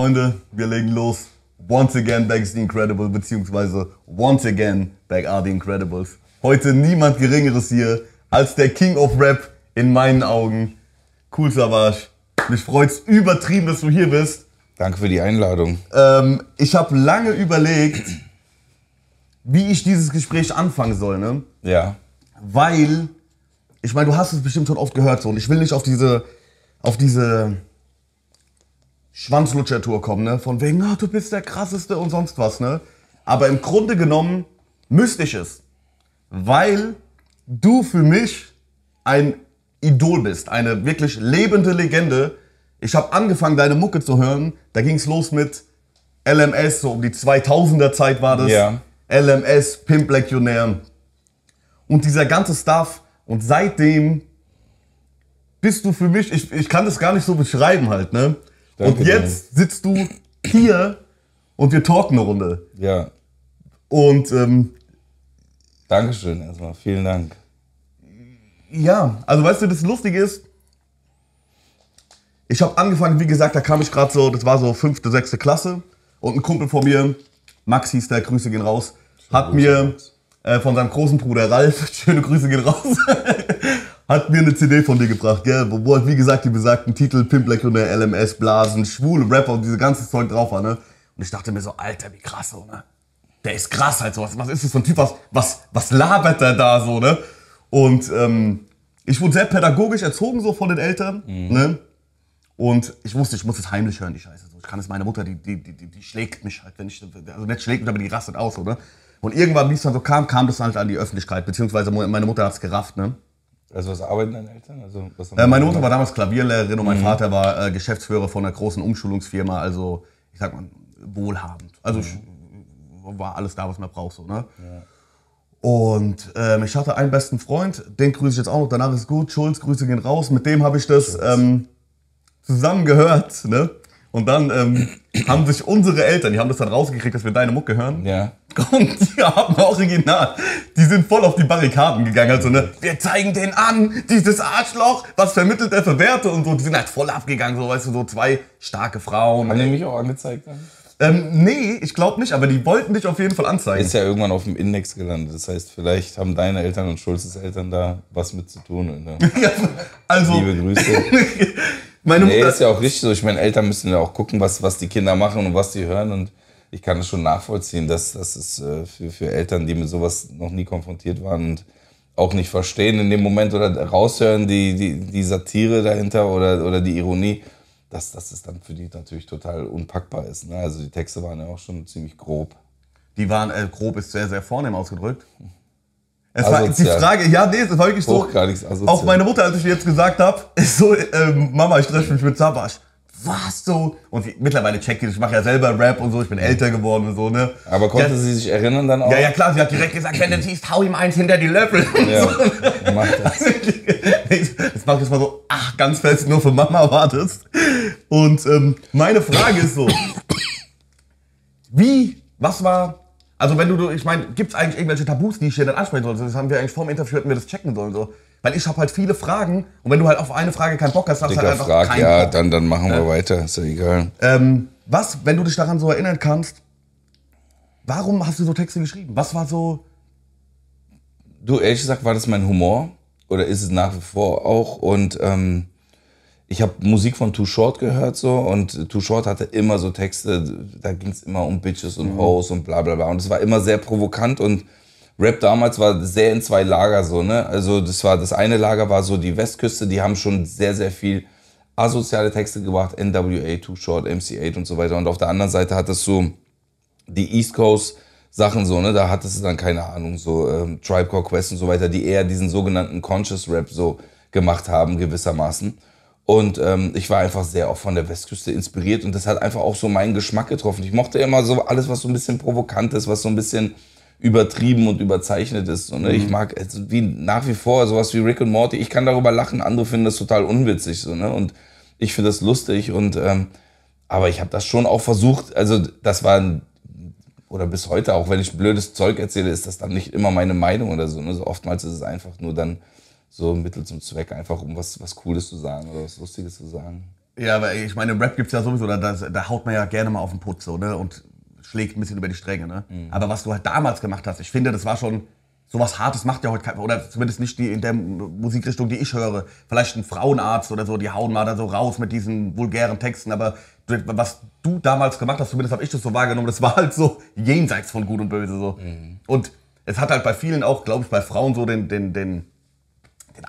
Freunde, wir legen los. Once again back is the Incredible, beziehungsweise once again back are the Incredibles. Heute niemand Geringeres hier als der King of Rap in meinen Augen. Cool Savage. Mich freut's übertrieben, dass du hier bist. Danke für die Einladung. Ähm, ich habe lange überlegt, wie ich dieses Gespräch anfangen soll, ne? Ja. Weil, ich meine, du hast es bestimmt schon oft gehört so, und ich will nicht auf diese, auf diese Schwanzlutscher-Tour kommen, ne? Von wegen, oh, du bist der krasseste und sonst was, ne? Aber im Grunde genommen müsste ich es. Weil du für mich ein Idol bist, eine wirklich lebende Legende. Ich habe angefangen, deine Mucke zu hören. Da ging es los mit LMS, so um die 2000er Zeit war das. Ja. LMS, Pimp Legionär. Und dieser ganze Stuff. Und seitdem bist du für mich, ich, ich kann das gar nicht so beschreiben halt, ne? Danke, und jetzt Danny. sitzt du hier und wir talken eine Runde. Ja. Und ähm, Dankeschön erstmal, vielen Dank. Ja, also weißt du, das Lustige ist, ich habe angefangen, wie gesagt, da kam ich gerade so, das war so fünfte, sechste Klasse und ein Kumpel von mir, Max hieß der, Grüße gehen raus, Schön hat mir äh, von seinem großen Bruder Ralf, schöne Grüße gehen raus, hat mir eine CD von dir gebracht, gell? Wo, wo halt, wie gesagt, die besagten Titel Pimp Black und der LMS, Blasen, Schwule, Rapper und diese ganze Zeug drauf war, ne? Und ich dachte mir so, Alter, wie krass so, ne? Der ist krass halt so. Was, was ist das für ein Typ? Was, was, was labert der da so, ne? Und ähm, ich wurde sehr pädagogisch erzogen so von den Eltern, mhm. ne? Und ich wusste, ich muss es heimlich hören, die Scheiße. So, ich kann es meine Mutter, die, die, die, die schlägt mich halt, wenn ich, also nicht schlägt mich, aber die rastet aus, oder? Und irgendwann, wie es dann so kam, kam das halt an die Öffentlichkeit, beziehungsweise meine Mutter hat es gerafft, ne? Also was arbeiten deine Eltern? Also, was äh, meine Mutter war damals Klavierlehrerin und mein mhm. Vater war äh, Geschäftsführer von einer großen Umschulungsfirma, also ich sag mal wohlhabend. Also mhm. Äh, war alles da, was man braucht, so, ne? Ja. Und ähm, ich hatte einen besten Freund, den grüße ich jetzt auch noch, danach ist gut, Schulz, Grüße gehen raus, mit dem habe ich das ähm, zusammengehört. ne? Und dann ähm, haben sich unsere Eltern, die haben das dann rausgekriegt, dass wir deine Mucke hören. Ja. Und die haben original, die sind voll auf die Barrikaden gegangen. Also, ne, wir zeigen den an, dieses Arschloch, was vermittelt er für Werte und so. Die sind halt voll abgegangen, so, weißt du, so zwei starke Frauen. Haben die mich auch angezeigt dann? Ähm, nee, ich glaube nicht, aber die wollten dich auf jeden Fall anzeigen. Ist ja irgendwann auf dem Index gelandet. Das heißt, vielleicht haben deine Eltern und Schulzes Eltern da was mit zu tun. Ja, also, Liebe Grüße. Meine nee, Mutter ist ja auch richtig so. Ich meine, Eltern müssen ja auch gucken, was, was die Kinder machen und was sie hören. Und ich kann das schon nachvollziehen, dass das ist äh, für, für Eltern, die mit sowas noch nie konfrontiert waren und auch nicht verstehen in dem Moment oder raushören, die, die, die Satire dahinter oder, oder die Ironie, dass, dass es dann für die natürlich total unpackbar ist. Ne? Also die Texte waren ja auch schon ziemlich grob. Die waren, äh, grob ist sehr, sehr vornehm ausgedrückt. Es asozial. war die Frage, ja, nee, es war wirklich so. Auch gar nichts asozial. Auch meine Mutter, als ich ihr jetzt gesagt habe, ist so, ähm, Mama, ich treffe mich mit Sabasch. Was so? Und die, mittlerweile checkt ich, ich mache ja selber Rap und so, ich bin älter geworden und so, ne? Aber konnte ja, sie sich erinnern dann auch? Ja, ja, klar, sie hat direkt gesagt, wenn du siehst, hau ihm eins hinter die Löffel. Ja, so, ne? mach das. Also, jetzt mach ich das mal so, ach, ganz fest, nur für Mama wartest. Und ähm, meine Frage ist so, wie, was war also wenn du, ich meine, gibt es eigentlich irgendwelche Tabus, die ich hier dann ansprechen soll? Das haben wir eigentlich vor dem Interview, hätten wir das checken sollen. So. Weil ich habe halt viele Fragen und wenn du halt auf eine Frage keinen Bock hast, hast du halt einfach frag, keinen ja, Bock. Dann, dann machen wir ja. weiter, ist ja egal. Ähm, was, wenn du dich daran so erinnern kannst, warum hast du so Texte geschrieben? Was war so... Du, ehrlich gesagt, war das mein Humor oder ist es nach wie vor auch und... Ähm ich habe Musik von Too Short gehört so und Too Short hatte immer so Texte, da ging es immer um Bitches und mhm. Hoes und bla bla bla. Und es war immer sehr provokant und Rap damals war sehr in zwei Lager so, ne? Also das war das eine Lager war so die Westküste, die haben schon sehr, sehr viel asoziale Texte gebracht, NWA, Too Short, MC8 und so weiter. Und auf der anderen Seite hattest du die East Coast Sachen so, ne? Da hattest du dann keine Ahnung, so ähm, Tribe Core Quest und so weiter, die eher diesen sogenannten Conscious Rap so gemacht haben, gewissermaßen. Und ähm, ich war einfach sehr auch von der Westküste inspiriert und das hat einfach auch so meinen Geschmack getroffen. Ich mochte immer so alles, was so ein bisschen provokant ist, was so ein bisschen übertrieben und überzeichnet ist. Und, ne? mhm. Ich mag also, wie nach wie vor sowas wie Rick und Morty. Ich kann darüber lachen, andere finden das total unwitzig. So, ne? Und ich finde das lustig. Und ähm, aber ich habe das schon auch versucht. Also das war oder bis heute, auch wenn ich blödes Zeug erzähle, ist das dann nicht immer meine Meinung oder so. Ne? so oftmals ist es einfach nur dann so ein Mittel zum Zweck, einfach um was, was Cooles zu sagen oder was Lustiges zu sagen. Ja, aber ich meine, Rap gibt es ja sowieso, da, da haut man ja gerne mal auf den Putz so, ne? Und schlägt ein bisschen über die Stränge, ne? Mhm. Aber was du halt damals gemacht hast, ich finde, das war schon. Sowas Hartes macht ja heute keiner, oder zumindest nicht die, in der Musikrichtung, die ich höre. Vielleicht ein Frauenarzt oder so, die hauen mal da so raus mit diesen vulgären Texten, aber was du damals gemacht hast, zumindest habe ich das so wahrgenommen, das war halt so jenseits von Gut und Böse. So. Mhm. Und es hat halt bei vielen auch, glaube ich, bei Frauen so den, den, den,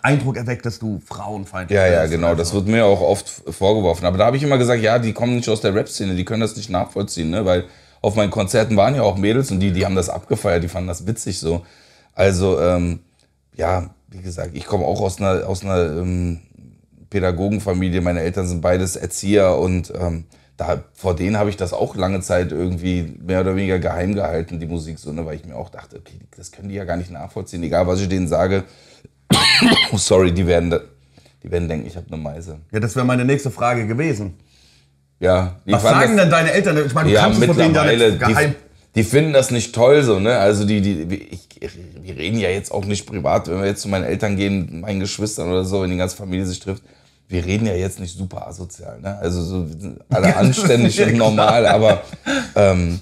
Eindruck erweckt, dass du frauenfeindlich ja, bist. Ja, ja, genau. Das wird mir auch oft vorgeworfen. Aber da habe ich immer gesagt, ja, die kommen nicht aus der Rap-Szene, die können das nicht nachvollziehen, ne? weil auf meinen Konzerten waren ja auch Mädels und die, die haben das abgefeiert, die fanden das witzig so. Also, ähm, ja, wie gesagt, ich komme auch aus einer, aus einer ähm, Pädagogenfamilie, meine Eltern sind beides Erzieher und ähm, da, vor denen habe ich das auch lange Zeit irgendwie mehr oder weniger geheim gehalten, die Musik, so, ne, weil ich mir auch dachte, okay, das können die ja gar nicht nachvollziehen, egal was ich denen sage, Oh, sorry, die werden, die werden denken, ich habe eine Meise. Ja, das wäre meine nächste Frage gewesen. Ja. Was sagen das, denn deine Eltern? Ich meine, du ja, kannst es von denen ja geheim. Die, die, finden das nicht toll so, ne? Also die, die, ich, wir reden ja jetzt auch nicht privat, wenn wir jetzt zu meinen Eltern gehen, meinen Geschwistern oder so, wenn die ganze Familie sich trifft. Wir reden ja jetzt nicht super asozial, ne? Also so alle anständig und normal, aber ähm,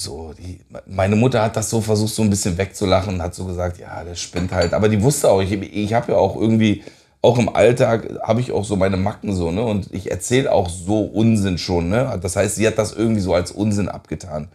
so, die, meine Mutter hat das so versucht, so ein bisschen wegzulachen und hat so gesagt, ja, der spinnt halt. Aber die wusste auch, ich, ich habe ja auch irgendwie, auch im Alltag habe ich auch so meine Macken so, ne? Und ich erzähle auch so Unsinn schon, ne? Das heißt, sie hat das irgendwie so als Unsinn abgetan.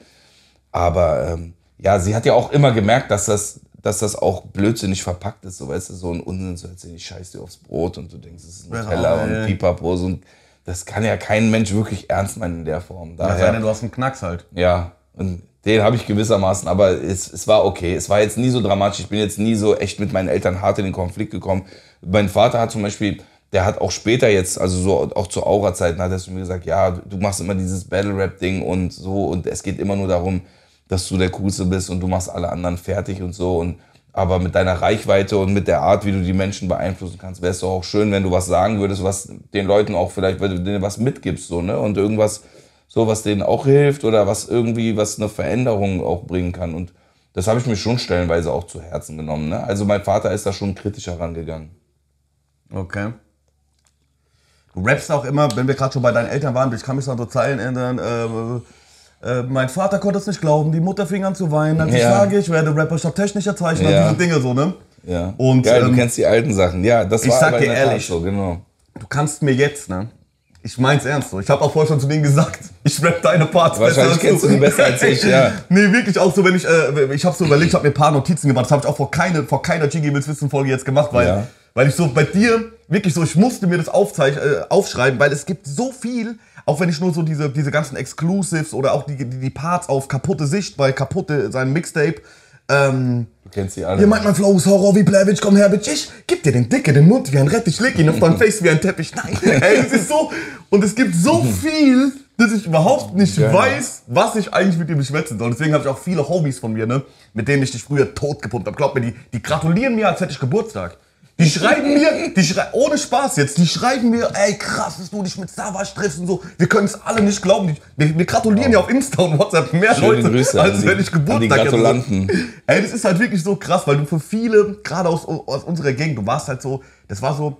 Aber ähm, ja, sie hat ja auch immer gemerkt, dass das, dass das auch blödsinnig verpackt ist, so weißt du, so ein Unsinn zu erzählen, ich scheiße dir aufs Brot und du denkst, es ist ein genau, Teller und und Pipapo, so das kann ja kein Mensch wirklich ernst meinen in der Form. Daher, ja, sei denn, du hast einen Knacks halt. Ja, und den habe ich gewissermaßen, aber es, es war okay. Es war jetzt nie so dramatisch. Ich bin jetzt nie so echt mit meinen Eltern hart in den Konflikt gekommen. Mein Vater hat zum Beispiel, der hat auch später jetzt, also so auch zu Aura-Zeiten, hat er zu mir gesagt, ja, du machst immer dieses Battle-Rap-Ding und so und es geht immer nur darum, dass du der Coolste bist und du machst alle anderen fertig und so und aber mit deiner Reichweite und mit der Art, wie du die Menschen beeinflussen kannst, wäre es doch auch schön, wenn du was sagen würdest, was den Leuten auch vielleicht, weil du denen was mitgibst, so, ne? Und irgendwas, so was denen auch hilft oder was irgendwie, was eine Veränderung auch bringen kann. Und das habe ich mir schon stellenweise auch zu Herzen genommen. Ne? Also mein Vater ist da schon kritisch herangegangen. Okay. Du rappst auch immer, wenn wir gerade schon bei deinen Eltern waren, ich kann mich noch so Zeilen ändern. Äh, äh, mein Vater konnte es nicht glauben, die Mutter fing an zu weinen, Dann ja. ich sage, ich werde Rapper ich habe technischer Zeichner, ja. diese Dinge so, ne? Ja. Und, ja, ähm, du kennst die alten Sachen, ja, das ich war sag dir ehrlich, so, genau. Du kannst mir jetzt, ne? Ich mein's ernst so. Ich habe auch vorher schon zu denen gesagt, ich rap deine Parts Wahrscheinlich besser als kennst du die besser als ich, ja. nee, wirklich auch so, wenn ich, äh, ich habe so überlegt, ich habe mir ein paar Notizen gemacht. Das habe ich auch vor, keine, vor keiner Gigi Mills Wissen Folge jetzt gemacht, weil, ja. weil ich so bei dir wirklich so, ich musste mir das aufzeich, äh, aufschreiben, weil es gibt so viel, auch wenn ich nur so diese, diese ganzen Exclusives oder auch die, die, die Parts auf kaputte Sicht bei kaputte, seinem Mixtape, ähm, du kennst die alle. Ihr meint, mein Flow ist Horror wie Blair komm her, Bitch. Ich geb dir den Dicke, den Mund wie ein Rettich, leg ihn auf dein Face wie ein Teppich. Nein, ey, es ist so. Und es gibt so viel, dass ich überhaupt nicht ja. weiß, was ich eigentlich mit dir beschwätzen soll. Deswegen habe ich auch viele Homies von mir, ne, mit denen ich dich früher totgepumpt gepumpt habe. Glaub mir, die, die gratulieren mir, als hätte ich Geburtstag. Die schreiben mir, die schrei ohne Spaß jetzt, die schreiben mir, ey krass, dass du dich mit Savas triffst und so. Wir können es alle nicht glauben. Die, wir, gratulieren ja auf Insta und WhatsApp mehr Schöne Leute, Grüße als wenn ich Geburtstag hätte. Gratulanten. Ey, das ist halt wirklich so krass, weil du für viele, gerade aus, aus unserer Gegend, du warst halt so, das war so,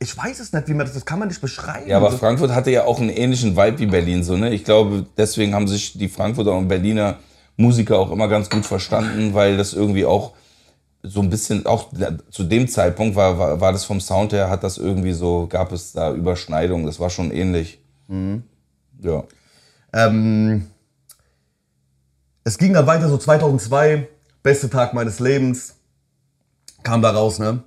ich weiß es nicht, wie man das, das kann man nicht beschreiben. Ja, aber Frankfurt hatte ja auch einen ähnlichen Vibe wie Berlin, so, ne? Ich glaube, deswegen haben sich die Frankfurter und Berliner Musiker auch immer ganz gut verstanden, weil das irgendwie auch so ein bisschen, auch zu dem Zeitpunkt war, war, war, das vom Sound her, hat das irgendwie so, gab es da Überschneidungen, das war schon ähnlich. Mhm. Ja. Ähm, es ging dann weiter, so 2002, beste Tag meines Lebens, kam da raus, ne?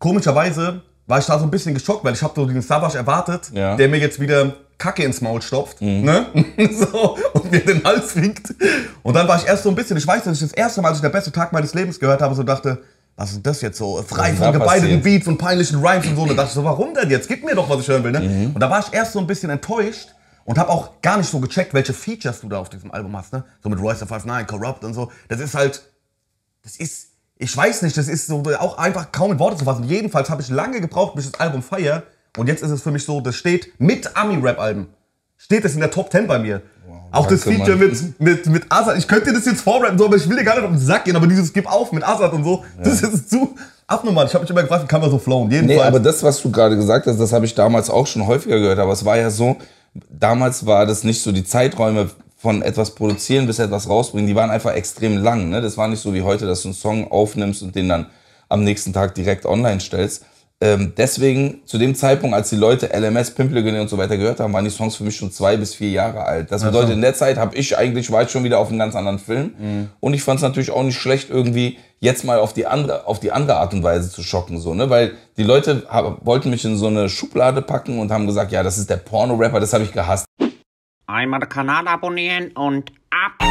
Komischerweise war ich da so ein bisschen geschockt, weil ich habe so den Savage erwartet, ja. der mir jetzt wieder Kacke ins Maul stopft, mhm. ne? so, und mir den Hals winkt. Und dann war ich erst so ein bisschen, ich weiß, dass ich das erste Mal, als ich der beste Tag meines Lebens gehört habe, so dachte, was ist das jetzt so? Frei von gebeideten Beats und peinlichen Rhymes und so. Und dann dachte ich so, warum denn jetzt? Gib mir doch, was ich hören will, ne? Mhm. Und da war ich erst so ein bisschen enttäuscht und habe auch gar nicht so gecheckt, welche Features du da auf diesem Album hast, ne? So mit Royce the 59, Corrupt und so. Das ist halt, das ist, ich weiß nicht, das ist so auch einfach kaum in Worte zu fassen. Jedenfalls habe ich lange gebraucht, bis ich das Album feier und jetzt ist es für mich so, das steht mit Ami-Rap-Alben. Steht es in der Top 10 bei mir. Wow, auch das Feature Mann. mit, mit, mit Azad. Ich könnte dir das jetzt vorrappen, so, aber ich will dir gar nicht auf den Sack gehen, aber dieses Gib auf mit Azad und so, ja. das ist zu abnormal. Ich habe mich immer gefragt, wie kann man so flowen? Jedenfalls. Nee, aber das, was du gerade gesagt hast, das habe ich damals auch schon häufiger gehört, aber es war ja so, damals war das nicht so die Zeiträume von etwas produzieren bis etwas rausbringen, die waren einfach extrem lang. Ne? Das war nicht so wie heute, dass du einen Song aufnimmst und den dann am nächsten Tag direkt online stellst ähm, deswegen, zu dem Zeitpunkt, als die Leute LMS, Pimplegene und so weiter gehört haben, waren die Songs für mich schon zwei bis vier Jahre alt. Das bedeutet, in der Zeit habe ich eigentlich, war ich schon wieder auf einem ganz anderen Film. Mhm. Und ich fand es natürlich auch nicht schlecht, irgendwie jetzt mal auf die andere, auf die andere Art und Weise zu schocken, so, ne? Weil die Leute hab, wollten mich in so eine Schublade packen und haben gesagt, ja, das ist der Porno-Rapper, das habe ich gehasst. Einmal den Kanal abonnieren und ab!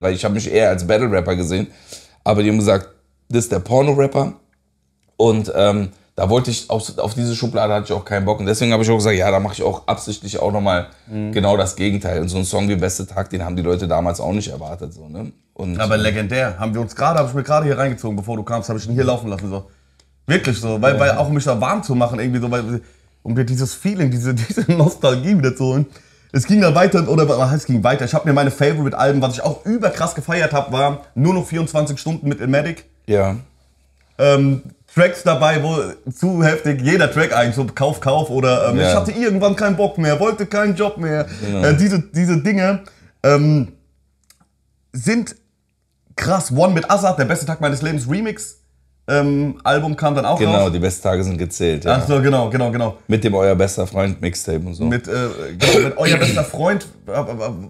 Weil ich habe mich eher als Battle-Rapper gesehen aber die haben gesagt, das ist der Porno-Rapper. Und ähm, da wollte ich, auf, auf, diese Schublade hatte ich auch keinen Bock. Und deswegen habe ich auch gesagt, ja, da mache ich auch absichtlich auch nochmal mhm. genau das Gegenteil. Und so ein Song wie Beste Tag, den haben die Leute damals auch nicht erwartet. So, ne? Und aber ähm, legendär. Haben wir uns gerade, habe ich mir gerade hier reingezogen, bevor du kamst, habe ich ihn hier laufen lassen. So. Wirklich so. Weil, ja. weil auch um mich da warm zu machen, irgendwie so, weil, um dir dieses Feeling, diese, diese Nostalgie wieder zu holen. Es ging dann weiter, oder was heißt, es ging weiter. Ich habe mir meine Favorite-Alben, was ich auch überkrass gefeiert habe, war nur noch 24 Stunden mit Elmatic. Ja. Ähm, Tracks dabei, wo zu heftig jeder Track eigentlich so Kauf, Kauf oder ähm, ja. ich hatte irgendwann keinen Bock mehr, wollte keinen Job mehr. Genau. Äh, diese, diese Dinge ähm, sind krass. One mit Assad, der beste Tag meines Lebens Remix, ähm, Album kam dann auch genau, raus. Genau, die Besttage sind gezählt. Ja. Ach so, genau, genau, genau. Mit dem Euer bester Freund Mixtape und so. Mit, äh, genau, mit Euer bester Freund, äh, äh,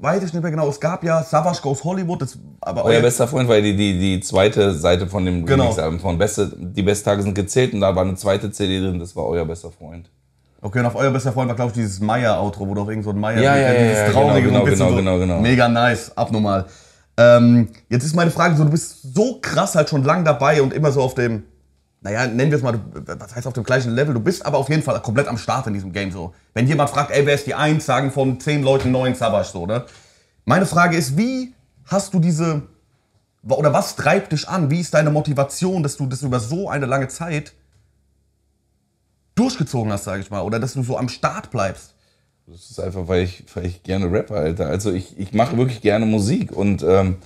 weiß ich nicht mehr genau, es gab ja Savage Goes Hollywood. Das, aber euer, euer, bester Freund war die, die, die zweite Seite von dem genau. remix von Beste, Die Besttage sind gezählt und da war eine zweite CD drin, das war Euer bester Freund. Okay, und auf Euer bester Freund war, glaube ich, dieses Meier-Outro, wo doch irgend so ein Meier... Ja, ja, äh, ja, dieses ja, traurige, genau, genau, so genau, genau, genau. Mega nice, abnormal. Ähm, jetzt ist meine Frage so, du bist so krass halt schon lang dabei und immer so auf dem, naja, nennen wir es mal, was heißt auf dem gleichen Level, du bist aber auf jeden Fall komplett am Start in diesem Game so. Wenn jemand fragt, ey, wer ist die Eins, sagen von zehn Leuten neun Savage so, ne? Meine Frage ist, wie hast du diese, oder was treibt dich an? Wie ist deine Motivation, dass du das über so eine lange Zeit durchgezogen hast, sage ich mal, oder dass du so am Start bleibst? Das ist einfach, weil ich, weil ich gerne Rapper, Alter. Also ich, ich mache wirklich gerne Musik und ähm,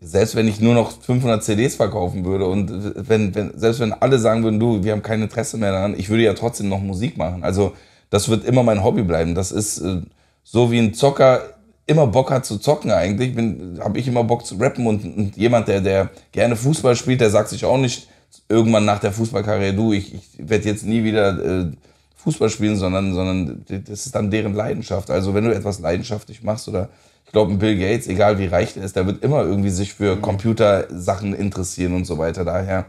selbst wenn ich nur noch 500 CDs verkaufen würde und äh, wenn, wenn, selbst wenn alle sagen würden, du, wir haben kein Interesse mehr daran, ich würde ja trotzdem noch Musik machen. Also das wird immer mein Hobby bleiben. Das ist äh, so wie ein Zocker immer Bock hat zu zocken eigentlich, habe ich immer Bock zu rappen und, und, jemand, der, der gerne Fußball spielt, der sagt sich auch nicht irgendwann nach der Fußballkarriere, du, ich, ich werde jetzt nie wieder... Äh, Fußball spielen, sondern, sondern das ist dann deren Leidenschaft. Also wenn du etwas leidenschaftlich machst oder ich glaube, Bill Gates, egal wie reich er ist, der wird immer irgendwie sich für mhm. Computersachen interessieren und so weiter. Daher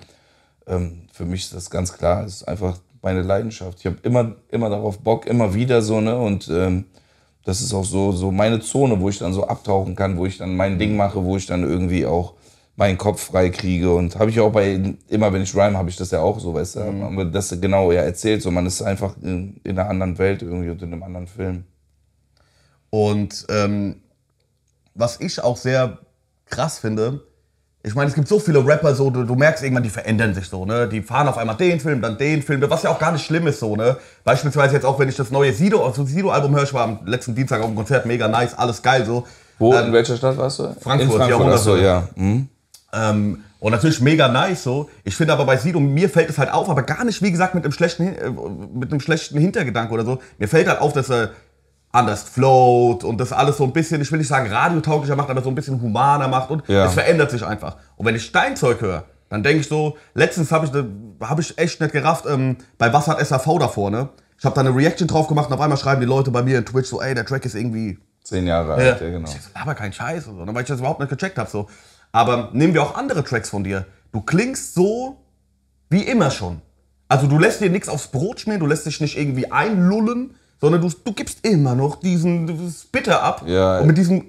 ähm, für mich ist das ganz klar, es ist einfach meine Leidenschaft. Ich habe immer, immer darauf Bock, immer wieder so, ne? Und ähm, das ist auch so, so meine Zone, wo ich dann so abtauchen kann, wo ich dann mein Ding mhm. mache, wo ich dann irgendwie auch meinen Kopf frei kriege. Und habe ich auch bei, immer wenn ich rhyme, habe ich das ja auch so, weißt du? Mhm. Aber das genau ja erzählt, so man ist einfach in, in, einer anderen Welt irgendwie und in einem anderen Film. Und ähm, was ich auch sehr krass finde, ich meine, es gibt so viele Rapper, so, du, du, merkst irgendwann, die verändern sich so, ne? Die fahren auf einmal den Film, dann den Film, was ja auch gar nicht schlimm ist, so, ne? Beispielsweise jetzt auch, wenn ich das neue Sido, also Sido-Album höre, ich war am letzten Dienstag auf dem Konzert, mega nice, alles geil, so. Wo, ähm, in welcher Stadt warst du? Frankfurt, in Frankfurt ja, so, ja. Hm? Ähm, und natürlich mega nice so. Ich finde aber bei Sido, mir fällt es halt auf, aber gar nicht, wie gesagt, mit einem schlechten, äh, mit einem schlechten Hintergedanke oder so. Mir fällt halt auf, dass er anders float und das alles so ein bisschen, ich will nicht sagen radiotauglicher macht, aber so ein bisschen humaner macht und ja. es verändert sich einfach. Und wenn ich Steinzeug höre, dann denke ich so, letztens habe ich, ne, hab ich echt nicht gerafft, ähm, bei Was hat SAV davor, ne? Ich habe da eine Reaction drauf gemacht und auf einmal schreiben die Leute bei mir in Twitch so, ey, der Track ist irgendwie... Zehn Jahre alt, ja, ja genau. Ich so, aber kein Scheiß und so, ne, weil ich das überhaupt nicht gecheckt habe, so. Aber nehmen wir auch andere Tracks von dir. Du klingst so wie immer schon. Also du lässt dir nichts aufs Brot schmieren, du lässt dich nicht irgendwie einlullen, sondern du, du gibst immer noch diesen Spitter ab. Ja. Und mit diesem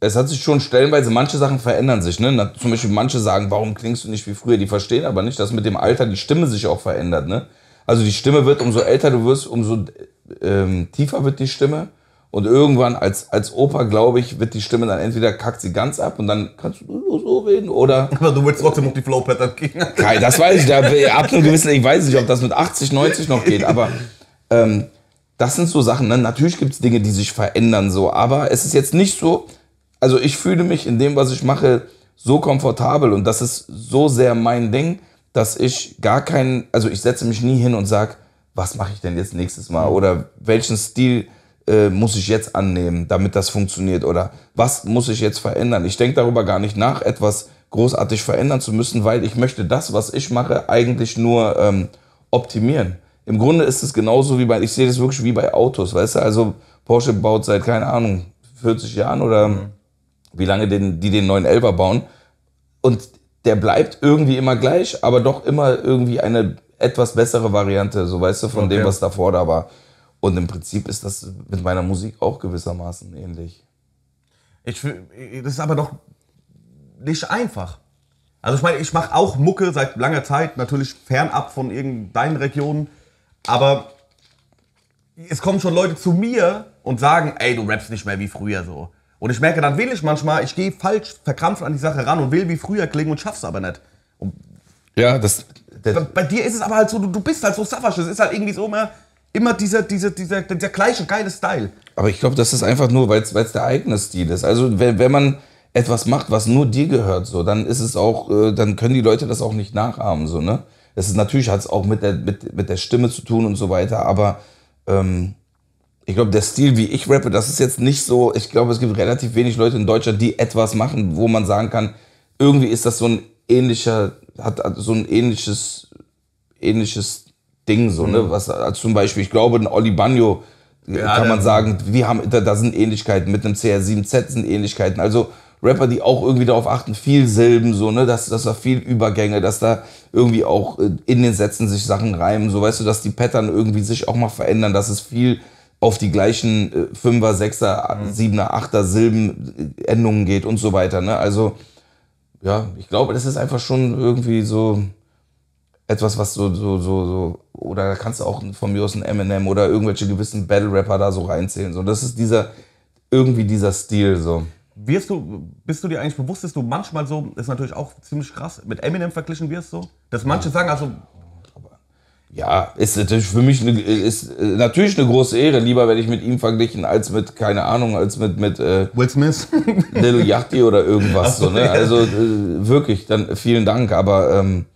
es hat sich schon stellenweise, manche Sachen verändern sich. Ne? Zum Beispiel manche sagen, warum klingst du nicht wie früher? Die verstehen aber nicht, dass mit dem Alter die Stimme sich auch verändert. Ne? Also die Stimme wird, umso älter du wirst, umso äh, ähm, tiefer wird die Stimme. Und irgendwann als, als Opa, glaube ich, wird die Stimme dann entweder kackt sie ganz ab und dann kannst du nur so reden oder. Aber du willst trotzdem noch die Flow Pattern kriegen. das weiß ich. Da, ab einem gewissen, ich weiß nicht, ob das mit 80, 90 noch geht, aber ähm, das sind so Sachen. Ne? Natürlich gibt es Dinge, die sich verändern so, aber es ist jetzt nicht so. Also ich fühle mich in dem, was ich mache, so komfortabel und das ist so sehr mein Ding, dass ich gar keinen, also ich setze mich nie hin und sage, was mache ich denn jetzt nächstes Mal oder welchen Stil äh, muss ich jetzt annehmen, damit das funktioniert? Oder was muss ich jetzt verändern? Ich denke darüber gar nicht nach, etwas großartig verändern zu müssen, weil ich möchte das, was ich mache, eigentlich nur ähm, optimieren. Im Grunde ist es genauso wie bei, ich sehe das wirklich wie bei Autos, weißt du? Also Porsche baut seit, keine Ahnung, 40 Jahren oder mhm. wie lange den, die den neuen Elber bauen. Und der bleibt irgendwie immer gleich, aber doch immer irgendwie eine etwas bessere Variante, so weißt du, von okay. dem, was davor da war. Und im Prinzip ist das mit meiner Musik auch gewissermaßen ähnlich. Ich, das ist aber doch nicht einfach. Also ich meine, ich mache auch Mucke seit langer Zeit, natürlich fernab von irgendeinen Regionen, aber es kommen schon Leute zu mir und sagen, ey, du rappst nicht mehr wie früher so. Und ich merke, dann will ich manchmal, ich gehe falsch verkrampft an die Sache ran und will wie früher klingen und schaff's aber nicht. Und ja, das, das bei, bei, dir ist es aber halt so, du, du bist halt so savage, es ist halt irgendwie so immer, Immer dieser, dieser, dieser, dieser gleiche geile Style. Aber ich glaube, das ist einfach nur, weil es der eigene Stil ist. Also wenn, wenn man etwas macht, was nur dir gehört, so, dann ist es auch, äh, dann können die Leute das auch nicht nachahmen, so, ne? Das ist natürlich, hat es auch mit der, mit, mit der Stimme zu tun und so weiter, aber ähm, ich glaube, der Stil, wie ich rappe, das ist jetzt nicht so, ich glaube, es gibt relativ wenig Leute in Deutschland, die etwas machen, wo man sagen kann, irgendwie ist das so ein ähnlicher, hat so ein ähnliches, ähnliches Ding, so, ne? mhm. ne? Was also zum Beispiel, ich glaube, ein Oli Bagno, ja, kann man sagen, wir haben, da, da sind Ähnlichkeiten. Mit einem CR7Z sind Ähnlichkeiten. Also Rapper, die auch irgendwie darauf achten, viel Silben, so, ne, dass, dass da viel Übergänge, dass da irgendwie auch äh, in den Sätzen sich Sachen reimen, so, weißt du, dass die Pattern irgendwie sich auch mal verändern, dass es viel auf die gleichen äh, Fünfer, Sechser, mhm. Siebener, Achter Silben, äh, Endungen geht und so weiter, ne, also, ja, ich glaube, das ist einfach schon irgendwie so, etwas, was so, so, so, so, oder kannst du auch von mir aus ein Eminem oder irgendwelche gewissen Battle-Rapper da so reinzählen. So, das ist dieser, irgendwie dieser Stil so. Wirst du, bist du dir eigentlich bewusst, dass du manchmal so, ist natürlich auch ziemlich krass, mit Eminem verglichen wirst so? Dass manche ja. sagen, also. Ja, ist natürlich für mich eine, ist äh, natürlich eine große Ehre. Lieber werde ich mit ihm verglichen als mit, keine Ahnung, als mit, mit äh, Will Smith, Little Yachty oder irgendwas. So, so, ne? Also äh, wirklich, dann vielen Dank. Aber ähm,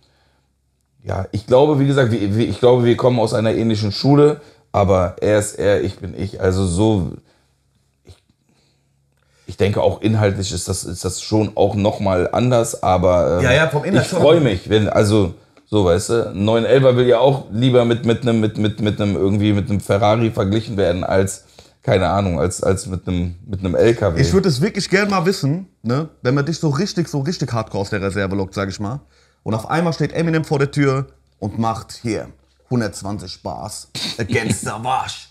ja, ich glaube, wie gesagt, ich glaube, wir kommen aus einer ähnlichen Schule, aber er ist er, ich bin ich. Also so, ich, ich denke auch inhaltlich ist das, ist das schon auch nochmal anders, aber ähm, ja, ja, vom ich freue mich, wenn, also so, weißt du, 911 will ja auch lieber mit, mit einem, mit, mit, mit einem, irgendwie mit einem Ferrari verglichen werden als keine Ahnung, als, als mit einem mit einem LKW. Ich würde es wirklich gerne mal wissen, ne, wenn man dich so richtig, so richtig hardcore aus der Reserve lockt, sag ich mal. Und auf einmal steht Eminem vor der Tür und macht hier 120 Spaß. Against Savage.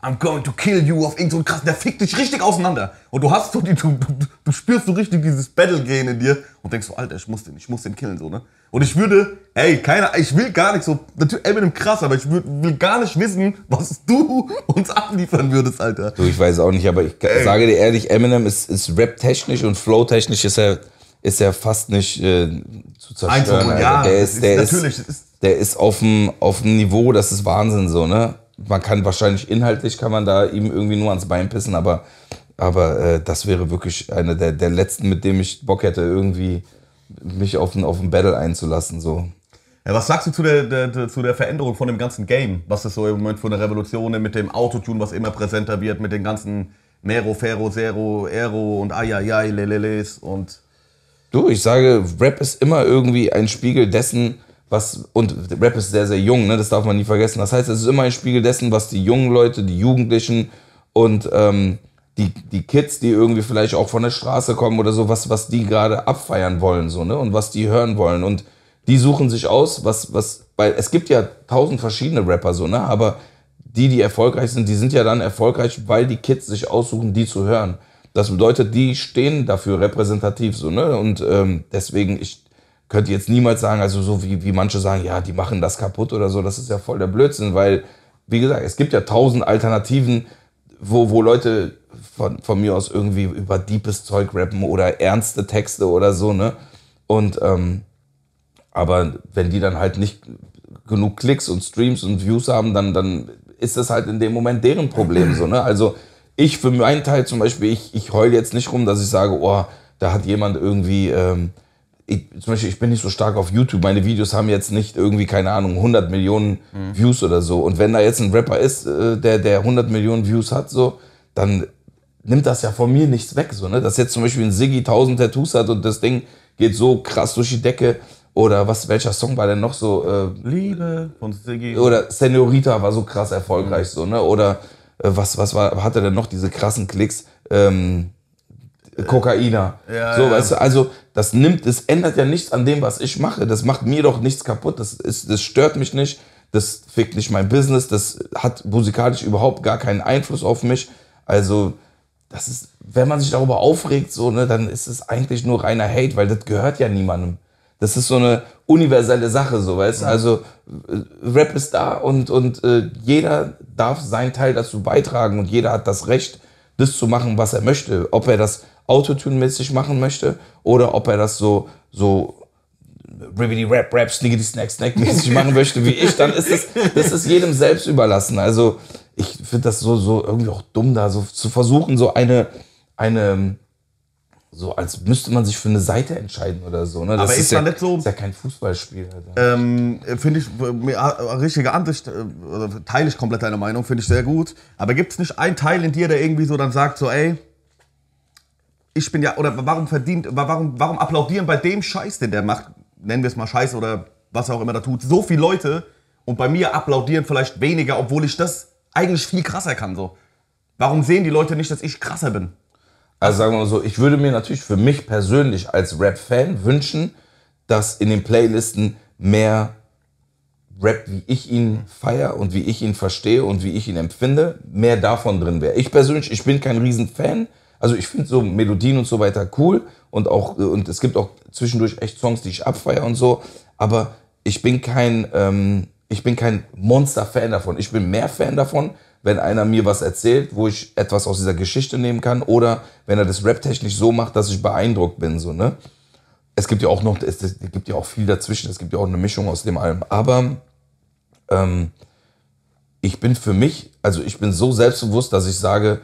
I'm going to kill you auf irgendeinen so krass. Der fickt dich richtig auseinander. Und du hast so die, du, du, du spürst so richtig dieses battle gain in dir und denkst so, Alter, ich muss den, ich muss den killen, so, ne? Und ich würde, ey, keiner, ich will gar nicht so, natürlich Eminem krass, aber ich würd, will gar nicht wissen, was du uns abliefern würdest, Alter. Du, ich weiß auch nicht, aber ich ey. sage dir ehrlich, Eminem ist, ist rap-technisch und flow-technisch ist er ist ja fast nicht äh, zu zerstören. Einzelne, also ja, der ist, der ist, natürlich. Ist, der ist auf dem, auf dem Niveau, das ist Wahnsinn so, ne? Man kann wahrscheinlich inhaltlich kann man da ihm irgendwie nur ans Bein pissen, aber, aber äh, das wäre wirklich einer der, der letzten, mit dem ich Bock hätte, irgendwie mich auf ein, auf den Battle einzulassen. So. Ja, was sagst du zu der, der, der, zu der Veränderung von dem ganzen Game? Was ist so im Moment für eine Revolution mit dem Autotune, was immer präsenter wird, mit den ganzen Mero, Ferro, Zero, Aero und Ayayay, Leleles und Du, ich sage, Rap ist immer irgendwie ein Spiegel dessen, was, und Rap ist sehr, sehr jung, ne? das darf man nie vergessen. Das heißt, es ist immer ein Spiegel dessen, was die jungen Leute, die Jugendlichen und ähm, die, die Kids, die irgendwie vielleicht auch von der Straße kommen oder so, was, was die gerade abfeiern wollen, so, ne? Und was die hören wollen. Und die suchen sich aus, was, was, weil es gibt ja tausend verschiedene Rapper, so, ne? Aber die, die erfolgreich sind, die sind ja dann erfolgreich, weil die Kids sich aussuchen, die zu hören. Das bedeutet, die stehen dafür repräsentativ so, ne? Und ähm, deswegen, ich könnte jetzt niemals sagen, also so wie, wie manche sagen, ja, die machen das kaputt oder so, das ist ja voll der Blödsinn, weil, wie gesagt, es gibt ja tausend Alternativen, wo, wo Leute von, von mir aus irgendwie über deepes Zeug rappen oder ernste Texte oder so, ne? Und ähm, aber wenn die dann halt nicht genug Klicks und Streams und Views haben, dann, dann ist das halt in dem Moment deren Problem so, ne? Also ich für meinen Teil zum Beispiel, ich, ich heule jetzt nicht rum, dass ich sage, oh, da hat jemand irgendwie, ähm, ich, zum Beispiel, ich bin nicht so stark auf YouTube. Meine Videos haben jetzt nicht irgendwie, keine Ahnung, 100 Millionen mhm. Views oder so. Und wenn da jetzt ein Rapper ist, äh, der, der 100 Millionen Views hat, so, dann nimmt das ja von mir nichts weg. So, ne? Dass jetzt zum Beispiel ein Siggi 1000 Tattoos hat und das Ding geht so krass durch die Decke. Oder was, welcher Song war denn noch so? Äh, Liebe von Siggi. Oder Senorita war so krass erfolgreich, mhm. so, ne? Oder äh, was, was war, hatte denn noch diese krassen Klicks? Ähm, Kokainer. Ja, so, ja. weißt du, also das nimmt, es ändert ja nichts an dem, was ich mache. Das macht mir doch nichts kaputt. Das, ist, das stört mich nicht. Das fickt nicht mein Business. Das hat musikalisch überhaupt gar keinen Einfluss auf mich. Also, das ist, wenn man sich darüber aufregt, so, ne, dann ist es eigentlich nur reiner Hate, weil das gehört ja niemandem. Das ist so eine universelle Sache, so weißt ja. Also äh, Rap ist da und, und äh, jeder darf seinen Teil dazu beitragen und jeder hat das Recht, das zu machen, was er möchte. Ob er das Autotune-mäßig machen möchte oder ob er das so, so Rivity Rap, Rap, Sniggity Snack, Snack mäßig machen möchte wie ich, dann ist das, das ist jedem selbst überlassen. Also ich finde das so, so irgendwie auch dumm, da so zu versuchen, so eine, eine so als müsste man sich für eine Seite entscheiden oder so. Ne? Das aber ist, ist ja, nicht so, ist ja kein Fußballspiel. Ähm, finde ich, ah, ah, richtige Ansicht, äh, teile ich komplett deine Meinung, finde ich sehr gut. Aber gibt es nicht einen Teil in dir, der irgendwie so dann sagt, so ey, ich bin ja, oder warum verdient, warum, warum applaudieren bei dem Scheiß, den der macht, nennen wir es mal Scheiß oder was er auch immer da tut, so viele Leute und bei mir applaudieren vielleicht weniger, obwohl ich das eigentlich viel krasser kann so. Warum sehen die Leute nicht, dass ich krasser bin? Also sagen wir mal so, ich würde mir natürlich für mich persönlich als Rap-Fan wünschen, dass in den Playlisten mehr Rap, wie ich ihn feier und wie ich ihn verstehe und wie ich ihn empfinde, mehr davon drin wäre. Ich persönlich, ich bin kein Riesenfan. Also ich finde so Melodien und so weiter cool und auch und es gibt auch zwischendurch echt Songs, die ich abfeiere und so. Aber ich bin kein ähm, ich bin kein Monster-Fan davon. Ich bin mehr Fan davon, wenn einer mir was erzählt, wo ich etwas aus dieser Geschichte nehmen kann oder wenn er das raptechnisch so macht, dass ich beeindruckt bin, so, ne? Es gibt ja auch noch, es, gibt ja auch viel dazwischen, es gibt ja auch eine Mischung aus dem allem, aber ähm, ich bin für mich, also ich bin so selbstbewusst, dass ich sage,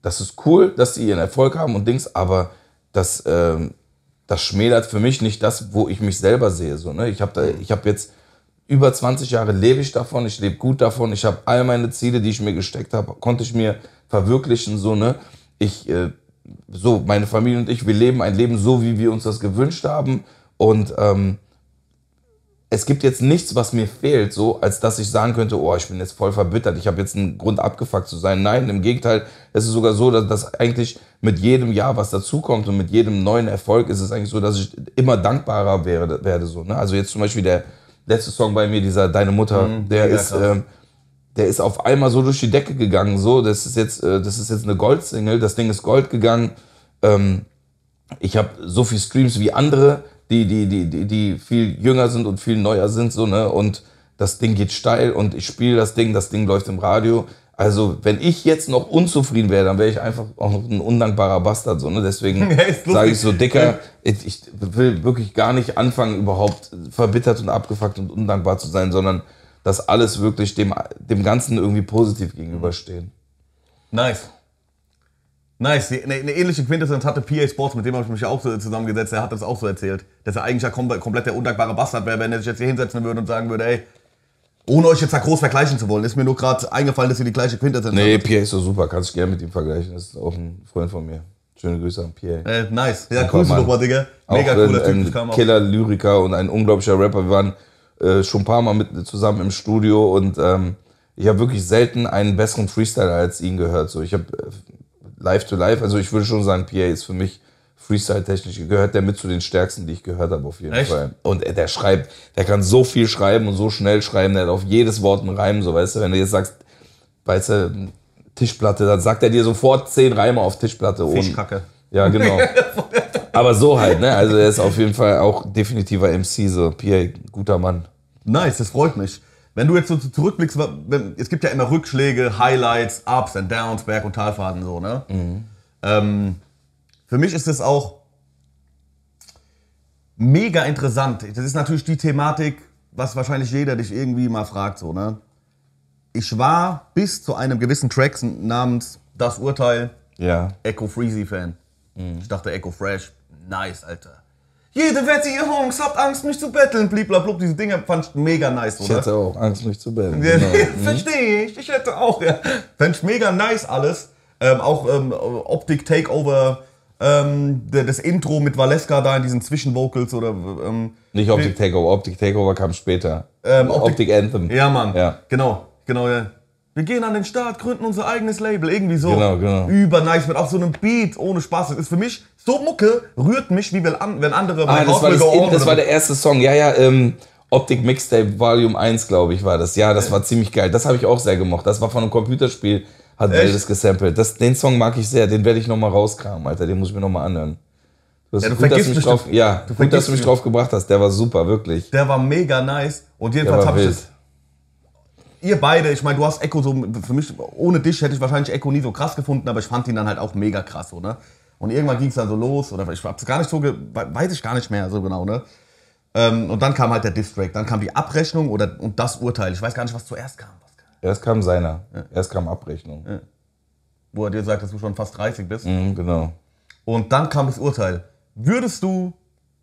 das ist cool, dass sie ihren Erfolg haben und Dings, aber das, ähm, das schmälert für mich nicht das, wo ich mich selber sehe. So, ne? Ich habe hab jetzt über 20 Jahre lebe ich davon, ich lebe gut davon, ich habe all meine Ziele, die ich mir gesteckt habe, konnte ich mir verwirklichen, so, ne? Ich, äh, so, meine Familie und ich, wir leben ein Leben so, wie wir uns das gewünscht haben und ähm, es gibt jetzt nichts, was mir fehlt, so als dass ich sagen könnte, oh, ich bin jetzt voll verbittert, ich habe jetzt einen Grund abgefuckt zu sein. Nein, im Gegenteil, es ist sogar so, dass, dass eigentlich mit jedem Jahr, was dazukommt und mit jedem neuen Erfolg, ist es eigentlich so, dass ich immer dankbarer werde. werde so, ne? Also jetzt zum Beispiel der letzte Song bei mir, dieser Deine Mutter, mhm, der ist. Ähm, der ist auf einmal so durch die Decke gegangen, so, das ist jetzt, äh, das ist jetzt eine Goldsingle, das Ding ist Gold gegangen. Ähm, ich habe so viele Streams wie andere, die, die, die, die, die viel jünger sind und viel neuer sind, so, ne? Und das Ding geht steil und ich spiele das Ding, das Ding läuft im Radio. Also, wenn ich jetzt noch unzufrieden wäre, dann wäre ich einfach auch noch ein undankbarer Bastard. So, ne? Deswegen ja, sage ich so, Dicker, ich, ich, will wirklich gar nicht anfangen, überhaupt verbittert und abgefuckt und undankbar zu sein, sondern dass alles wirklich dem, dem Ganzen irgendwie positiv gegenüberstehen. Nice. Nice. Eine, eine ähnliche Quintessenz hatte PA Sports, mit dem habe ich mich auch so zusammengesetzt, der hat das auch so erzählt, dass er eigentlich ja komplett der undankbare Bastard wäre, wenn er sich jetzt hier hinsetzen würde und sagen würde, ey, ohne euch jetzt da groß vergleichen zu wollen, ist mir nur gerade eingefallen, dass ihr die gleiche Quintessenz Nee, habt. Pierre ist so super, kannst du gerne mit ihm vergleichen. Das ist auch ein Freund von mir. Schöne Grüße an Pierre. Äh, nice. Ja, Super Grüße nochmal, Digga. Mega cooler Typ. Ein Killer Lyriker und ein unglaublicher Rapper. Wir waren äh, schon ein paar Mal mit, zusammen im Studio und ähm, ich habe wirklich selten einen besseren Freestyler als ihn gehört. So, ich habe äh, live to live, also ich würde schon sagen, Pierre ist für mich Freestyle-technisch gehört der mit zu den stärksten, die ich gehört habe, auf jeden Echt? Fall. Und der schreibt, der kann so viel schreiben und so schnell schreiben, der hat auf jedes Wort einen Reim, so weißt du, wenn du jetzt sagst, weißt du, Tischplatte, dann sagt er dir sofort zehn Reime auf Tischplatte. Fischkacke. Ja, genau. Aber so halt, ne? Also er ist auf jeden Fall auch definitiver MC, so Pierre, guter Mann. Nice, das freut mich. Wenn du jetzt so zurückblickst, es gibt ja immer Rückschläge, Highlights, Ups and Downs, Berg- und Talfahrten so, ne? Mhm. Ähm, für mich ist es auch mega interessant. Das ist natürlich die Thematik, was wahrscheinlich jeder dich irgendwie mal fragt, so, ne? Ich war bis zu einem gewissen Track namens Das Urteil ja. Echo Freezy Fan. Mhm. Ich dachte Echo Fresh, nice, Alter. Jede Wette, ihr Honks, habt Angst, mich zu betteln, blablabla. Diese Dinge fand ich mega nice, oder? Ich hätte auch Angst, mich zu betteln. Ja, genau. Mhm. Verstehe ich, ich hätte auch, ja. Fand ich mega nice alles. Ähm, auch ähm, Optik Takeover ähm, das Intro mit Valeska da in diesen Zwischenvocals oder. Ähm, Nicht Optik Takeover, Optik Takeover kam später. Ähm, Optik, Optik, Anthem. Ja, Mann. Ja. Genau, genau, ja. Wir gehen an den Start, gründen unser eigenes Label, irgendwie so. Genau, genau. Über nice mit auch so einem Beat ohne Spaß. Das ist für mich so Mucke, rührt mich, wie wenn, andere. Ah, das, war, das, in, das war der erste Song, ja, ja. Ähm, Optik Mixtape Volume 1, glaube ich, war das. Ja, das war ziemlich geil. Das habe ich auch sehr gemocht. Das war von einem Computerspiel hat Echt? Weldes gesampelt. Das, den Song mag ich sehr, den werde ich nochmal rauskramen, Alter, den muss ich mir nochmal anhören. Das ja, du gut, vergisst dass mich drauf, ja, du gut, dass du mich drauf gebracht hast. Der war super, wirklich. Der war mega nice. Und jedenfalls habe ich Ihr beide, ich meine, du hast Echo so, für mich, ohne dich hätte ich wahrscheinlich Echo nie so krass gefunden, aber ich fand ihn dann halt auch mega krass, so, ne? Und irgendwann ging es dann so los, oder ich hab's gar nicht so, weiß ich gar nicht mehr so genau, ne? Ähm, und dann kam halt der Diss-Track. dann kam die Abrechnung oder, und das Urteil. Ich weiß gar nicht, was zuerst kam. Erst kam seiner. Ja. Erst kam Abrechnung. Ja. Wo er dir sagt, dass du schon fast 30 bist. Mhm, genau. Und dann kam das Urteil. Würdest du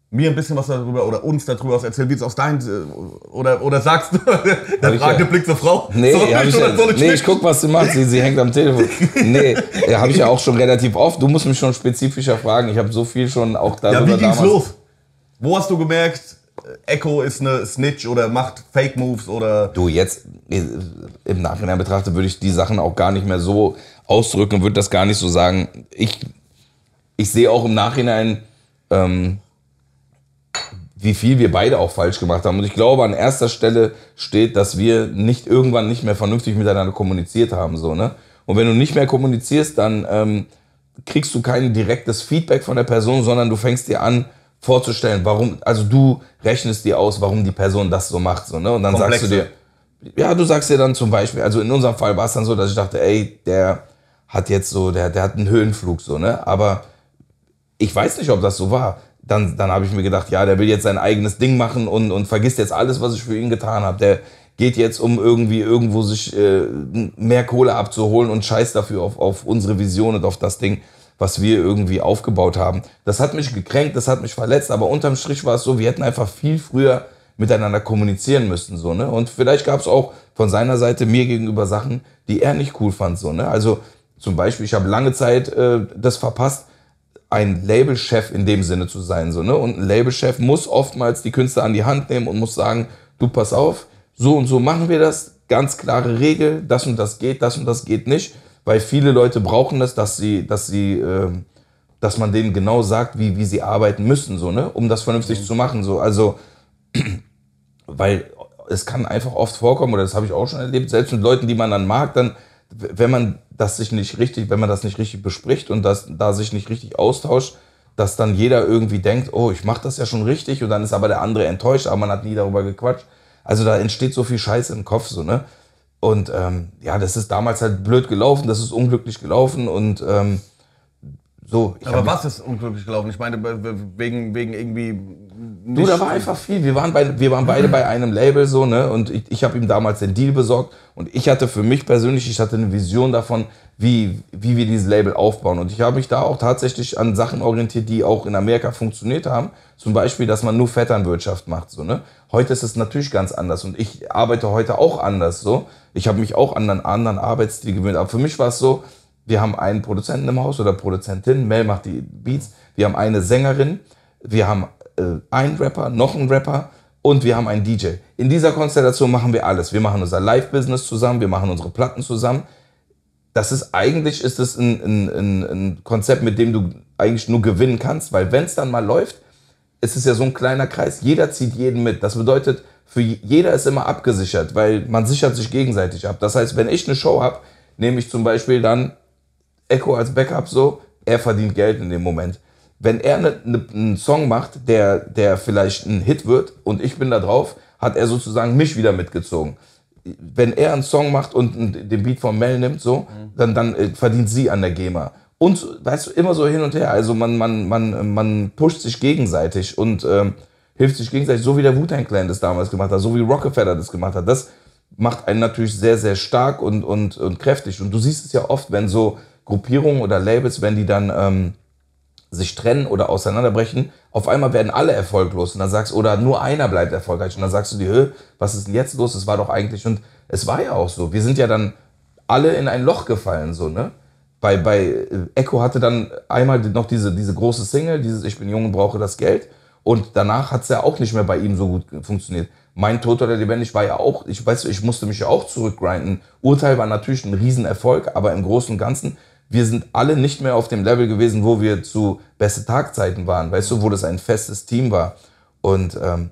mir ein bisschen was darüber oder uns darüber was erzählen, wie es aus deinem äh, oder oder sagst du, der fragende ja, Blick zur Frau. Nee, so ja, ich, ja, so nee ich guck, was sie macht. Sie, sie hängt am Telefon. Nee, ja, habe ich ja auch schon relativ oft. Du musst mich schon spezifischer fragen. Ich habe so viel schon auch da. Ja, wie ging's damals. los? Wo hast du gemerkt, Echo ist eine Snitch oder macht Fake Moves oder. Du, jetzt äh, im Nachhinein betrachtet würde ich die Sachen auch gar nicht mehr so ausdrücken und würde das gar nicht so sagen. Ich, ich sehe auch im Nachhinein, ähm, wie viel wir beide auch falsch gemacht haben. Und ich glaube, an erster Stelle steht, dass wir nicht irgendwann nicht mehr vernünftig miteinander kommuniziert haben. So, ne? Und wenn du nicht mehr kommunizierst, dann ähm, kriegst du kein direktes Feedback von der Person, sondern du fängst dir an, vorzustellen, warum, also du rechnest dir aus, warum die Person das so macht, so, ne? Und dann Komplexe. sagst du dir, ja, du sagst dir dann zum Beispiel, also in unserem Fall war es dann so, dass ich dachte, ey, der hat jetzt so, der, der hat einen Höhenflug, so, ne? Aber ich weiß nicht, ob das so war. Dann, dann habe ich mir gedacht, ja, der will jetzt sein eigenes Ding machen und, und vergisst jetzt alles, was ich für ihn getan habe. Der geht jetzt, um irgendwie irgendwo sich äh, mehr Kohle abzuholen und scheißt dafür auf, auf unsere Vision und auf das Ding was wir irgendwie aufgebaut haben. Das hat mich gekränkt, das hat mich verletzt, aber unterm Strich war es so, wir hätten einfach viel früher miteinander kommunizieren müssen. So, ne? Und vielleicht gab es auch von seiner Seite mir gegenüber Sachen, die er nicht cool fand. So, ne? Also zum Beispiel, ich habe lange Zeit äh, das verpasst, ein Labelchef in dem Sinne zu sein. So, ne? Und ein Labelchef muss oftmals die Künstler an die Hand nehmen und muss sagen, du pass auf, so und so machen wir das, ganz klare Regel, das und das geht, das und das geht nicht weil viele Leute brauchen das, dass sie, dass sie, äh, dass man denen genau sagt, wie, wie sie arbeiten müssen, so, ne? Um das vernünftig mhm. zu machen. So. Also, weil es kann einfach oft vorkommen, oder das habe ich auch schon erlebt, selbst mit Leuten, die man dann mag, dann, wenn man das sich nicht richtig, wenn man das nicht richtig bespricht und das da sich nicht richtig austauscht, dass dann jeder irgendwie denkt, oh, ich mache das ja schon richtig und dann ist aber der andere enttäuscht, aber man hat nie darüber gequatscht. Also da entsteht so viel Scheiß im Kopf so, ne? Und ähm, ja, das ist damals halt blöd gelaufen, das ist unglücklich gelaufen und ähm, so, Aber was ist unglücklich gelaufen? Ich meine, wegen, wegen irgendwie. Du, da war einfach viel. Wir waren, bei, wir waren beide bei einem Label so, ne? Und ich, ich habe ihm damals den Deal besorgt. Und ich hatte für mich persönlich, ich hatte eine Vision davon, wie, wie wir dieses Label aufbauen. Und ich habe mich da auch tatsächlich an Sachen orientiert, die auch in Amerika funktioniert haben. Zum Beispiel, dass man nur Vetternwirtschaft macht. So, ne? Heute ist es natürlich ganz anders und ich arbeite heute auch anders. So. Ich habe mich auch an einen anderen Arbeitsstil gewöhnt. Aber für mich war es so, wir haben einen Produzenten im Haus oder Produzentin, Mel macht die Beats, wir haben eine Sängerin, wir haben äh, einen Rapper, noch einen Rapper und wir haben einen DJ. In dieser Konstellation machen wir alles. Wir machen unser Live-Business zusammen, wir machen unsere Platten zusammen. Das ist eigentlich ist es ein, ein, ein, ein Konzept, mit dem du eigentlich nur gewinnen kannst, weil wenn es dann mal läuft, ist es ja so ein kleiner Kreis, jeder zieht jeden mit. Das bedeutet, für jeder ist immer abgesichert, weil man sichert sich gegenseitig ab. Das heißt, wenn ich eine Show habe, nehme ich zum Beispiel dann Echo als Backup so, er verdient Geld in dem Moment. Wenn er ne, ne, einen Song macht, der, der vielleicht ein Hit wird und ich bin da drauf, hat er sozusagen mich wieder mitgezogen. Wenn er einen Song macht und den Beat von Mel nimmt, so, mhm. dann, dann äh, verdient sie an der GEMA. Und weißt du, immer so hin und her. Also man, man, man, man pusht sich gegenseitig und ähm, hilft sich gegenseitig, so wie der Wu-Tang Clan das damals gemacht hat, so wie Rockefeller das gemacht hat. Das macht einen natürlich sehr, sehr stark und, und, und kräftig. Und du siehst es ja oft, wenn so Gruppierungen oder Labels, wenn die dann ähm, sich trennen oder auseinanderbrechen, auf einmal werden alle erfolglos und dann sagst oder nur einer bleibt erfolgreich und dann sagst du dir, was ist denn jetzt los? Es war doch eigentlich und es war ja auch so. Wir sind ja dann alle in ein Loch gefallen so ne. Bei bei äh, Echo hatte dann einmal noch diese diese große Single, dieses Ich bin jung und brauche das Geld und danach hat es ja auch nicht mehr bei ihm so gut funktioniert. Mein Tod oder lebendig war ja auch, ich weiß, ich musste mich ja auch zurückgrinden. Urteil war natürlich ein Riesenerfolg, aber im Großen und Ganzen wir sind alle nicht mehr auf dem Level gewesen, wo wir zu beste Tagzeiten waren, weißt du, wo das ein festes Team war. Und ähm,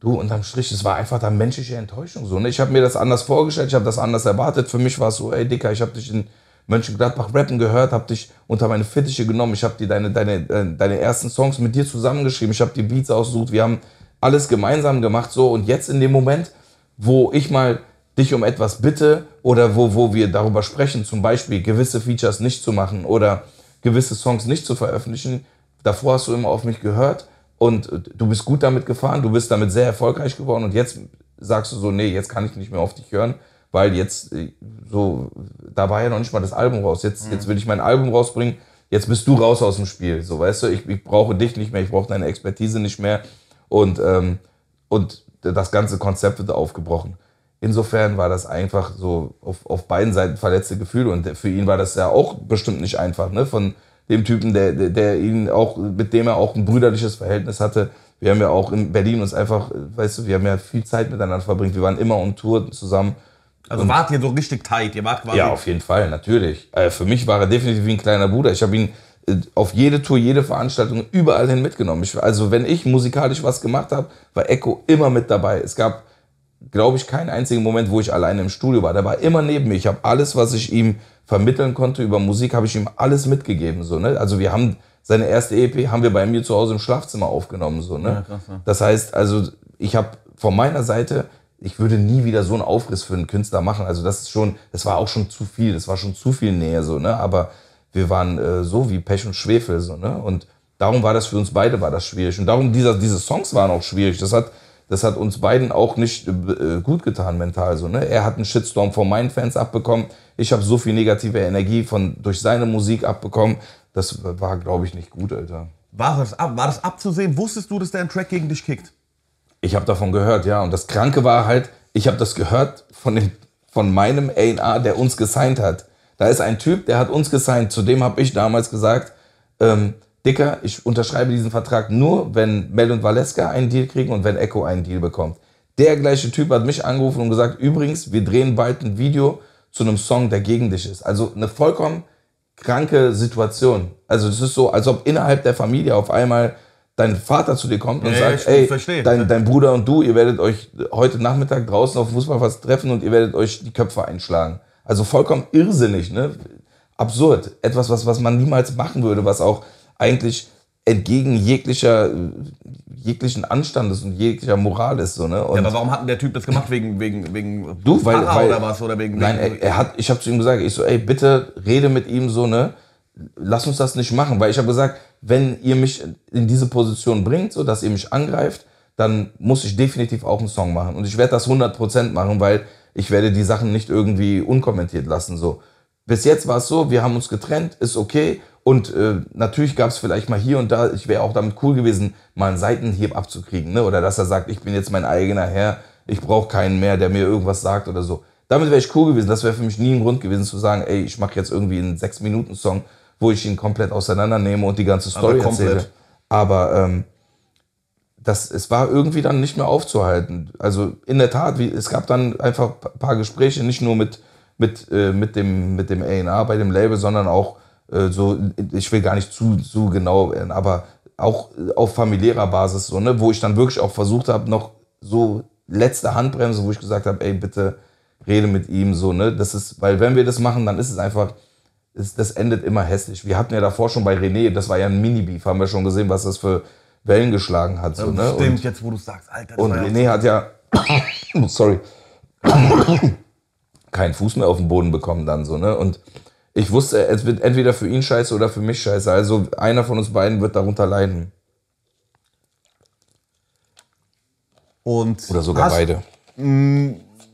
du, unterm Strich, es war einfach da menschliche Enttäuschung so. Ne? Ich habe mir das anders vorgestellt, ich habe das anders erwartet. Für mich war es so, ey Dicker, ich habe dich in Mönchengladbach rappen gehört, habe dich unter meine Fittiche genommen, ich habe dir deine, deine, äh, deine ersten Songs mit dir zusammengeschrieben, ich habe die Beats ausgesucht, wir haben alles gemeinsam gemacht so. Und jetzt in dem Moment, wo ich mal dich um etwas bitte oder wo, wo wir darüber sprechen, zum Beispiel gewisse Features nicht zu machen oder gewisse Songs nicht zu veröffentlichen, davor hast du immer auf mich gehört und du bist gut damit gefahren, du bist damit sehr erfolgreich geworden und jetzt sagst du so, nee, jetzt kann ich nicht mehr auf dich hören, weil jetzt äh, so, da war ja noch nicht mal das Album raus, jetzt, mhm. jetzt will ich mein Album rausbringen, jetzt bist du raus aus dem Spiel, so weißt du, ich, ich brauche dich nicht mehr, ich brauche deine Expertise nicht mehr und, ähm, und das ganze Konzept wird aufgebrochen. Insofern war das einfach so auf, auf beiden Seiten verletzte Gefühle und für ihn war das ja auch bestimmt nicht einfach, ne? Von dem Typen, der, der, der ihn auch, mit dem er auch ein brüderliches Verhältnis hatte. Wir haben ja auch in Berlin uns einfach, weißt du, wir haben ja viel Zeit miteinander verbringt. Wir waren immer on Tour zusammen. Also wart ihr so richtig tight? Ihr wart quasi. Ja, auf jeden Fall, natürlich. Äh, für mich war er definitiv wie ein kleiner Bruder. Ich habe ihn äh, auf jede Tour, jede Veranstaltung überall hin mitgenommen. Ich, also wenn ich musikalisch was gemacht habe, war Echo immer mit dabei. Es gab glaube ich, keinen einzigen Moment, wo ich alleine im Studio war. Der war immer neben mir. Ich habe alles, was ich ihm vermitteln konnte über Musik, habe ich ihm alles mitgegeben. So, ne? Also wir haben seine erste EP haben wir bei mir zu Hause im Schlafzimmer aufgenommen. So, ne? Ja, krass, ja. Das heißt, also ich habe von meiner Seite, ich würde nie wieder so einen Aufriss für einen Künstler machen. Also das ist schon, das war auch schon zu viel, das war schon zu viel Nähe so, ne? Aber wir waren äh, so wie Pech und Schwefel so, ne? Und darum war das für uns beide war das schwierig und darum dieser, diese Songs waren auch schwierig. Das hat das hat uns beiden auch nicht äh, äh, gut getan mental so. Ne? Er hat einen Shitstorm von meinen Fans abbekommen. Ich habe so viel negative Energie von durch seine Musik abbekommen. Das war, glaube ich, nicht gut, Alter. War das, ab, war das abzusehen? Wusstest du, dass der einen Track gegen dich kickt? Ich habe davon gehört, ja. Und das Kranke war halt, ich habe das gehört von, dem, von meinem A&A, der uns gesigned hat. Da ist ein Typ, der hat uns gesigned. Zu dem habe ich damals gesagt, ähm, Dicker, ich unterschreibe diesen Vertrag nur, wenn Mel und Valeska einen Deal kriegen und wenn Echo einen Deal bekommt. Der gleiche Typ hat mich angerufen und gesagt, übrigens, wir drehen bald ein Video zu einem Song, der gegen dich ist. Also eine vollkommen kranke Situation. Also es ist so, als ob innerhalb der Familie auf einmal dein Vater zu dir kommt und ja, sagt, ey, dein, dein, Bruder und du, ihr werdet euch heute Nachmittag draußen auf dem Fußballplatz treffen und ihr werdet euch die Köpfe einschlagen. Also vollkommen irrsinnig, ne? Absurd. Etwas, was, was man niemals machen würde, was auch eigentlich entgegen jeglicher, jeglichen Anstandes und jeglicher Moral ist. So, ne? Und ja, aber warum hat denn der Typ das gemacht? Wegen, wegen, wegen du, weil, weil, oder was? Oder wegen, nein, wegen, er, er, hat, ich habe zu ihm gesagt, ich so, ey, bitte rede mit ihm so, ne? Lass uns das nicht machen, weil ich habe gesagt, wenn ihr mich in diese Position bringt, so dass ihr mich angreift, dann muss ich definitiv auch einen Song machen. Und ich werde das 100% machen, weil ich werde die Sachen nicht irgendwie unkommentiert lassen. So bis jetzt war es so, wir haben uns getrennt, ist okay. Und äh, natürlich gab es vielleicht mal hier und da, ich wäre auch damit cool gewesen, mal einen Seitenhieb abzukriegen. Ne? Oder dass er sagt, ich bin jetzt mein eigener Herr, ich brauche keinen mehr, der mir irgendwas sagt oder so. Damit wäre ich cool gewesen. Das wäre für mich nie ein Grund gewesen zu sagen, ey, ich mache jetzt irgendwie einen sechs minuten song wo ich ihn komplett auseinandernehme und die ganze also Story Aber erzähle. Aber ähm, das, es war irgendwie dann nicht mehr aufzuhalten. Also in der Tat, wie, es gab dann einfach ein paar Gespräche, nicht nur mit mit, äh, mit dem, mit dem A&R bei dem Label, sondern auch äh, so, ich will gar nicht zu, zu genau werden, aber auch äh, auf familiärer Basis, so, ne, wo ich dann wirklich auch versucht habe, noch so letzte Handbremse, wo ich gesagt habe, ey, bitte rede mit ihm, so, ne, das ist, weil wenn wir das machen, dann ist es einfach, ist, das endet immer hässlich. Wir hatten ja davor schon bei René, das war ja ein Mini-Beef, haben wir schon gesehen, was das für Wellen geschlagen hat, so, ähm, ne. Stimmt, und, jetzt wo du sagst, Alter. Und René hat ja, sorry keinen Fuß mehr auf den Boden bekommen dann so, ne? Und ich wusste, es wird entweder für ihn scheiße oder für mich scheiße. Also einer von uns beiden wird darunter leiden. Und oder sogar hast, beide. Mm,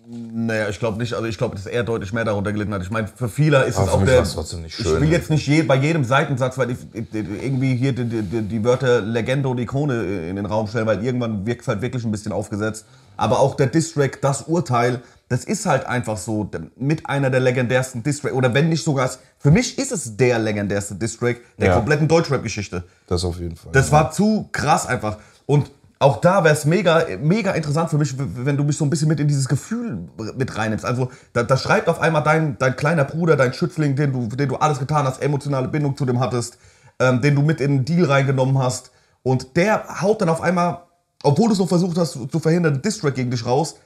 naja, ich glaube nicht. Also ich glaube, dass er deutlich mehr darunter gelitten hat. Ich meine, für viele ist Aber es auch der. Trotzdem nicht schön. Ich will jetzt nicht je, bei jedem Seitensatz, weil ich, irgendwie hier die, die, die, Wörter Legende und Ikone in den Raum stellen, weil irgendwann wirkt es halt wirklich ein bisschen aufgesetzt. Aber auch der Distrack, das Urteil, das ist halt einfach so mit einer der legendärsten Distrack oder wenn nicht sogar für mich ist es der legendärste Distrack der ja. kompletten Deutschrap Geschichte. Das auf jeden Fall. Das ja. war zu krass einfach und auch da wäre es mega, mega interessant für mich, wenn du mich so ein bisschen mit in dieses Gefühl mit reinnimmst. Also da, da schreibt auf einmal dein, dein kleiner Bruder, dein Schützling, den du, den du alles getan hast, emotionale Bindung zu dem hattest, ähm, den du mit in den Deal reingenommen hast. Und der haut dann auf einmal, obwohl du es noch versucht hast zu verhindern, einen Distrack gegen dich raus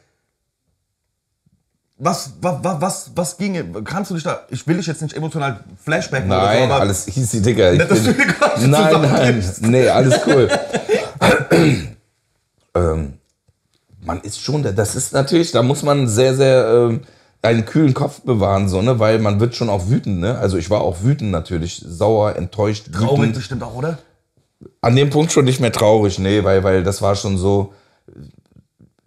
was, was, was, was ginge? Kannst du dich da, ich will dich jetzt nicht emotional flashbacken machen. Nein, so, alles easy, Digga. Nicht, bin, nein, nein, nee, alles cool. ähm, man ist schon, das ist natürlich, da muss man sehr, sehr ähm, einen kühlen Kopf bewahren, so, ne, weil man wird schon auch wütend, ne? Also ich war auch wütend natürlich, sauer, enttäuscht, wütend. Traurig bestimmt auch, oder? An dem Punkt schon nicht mehr traurig, nee, weil, weil das war schon so,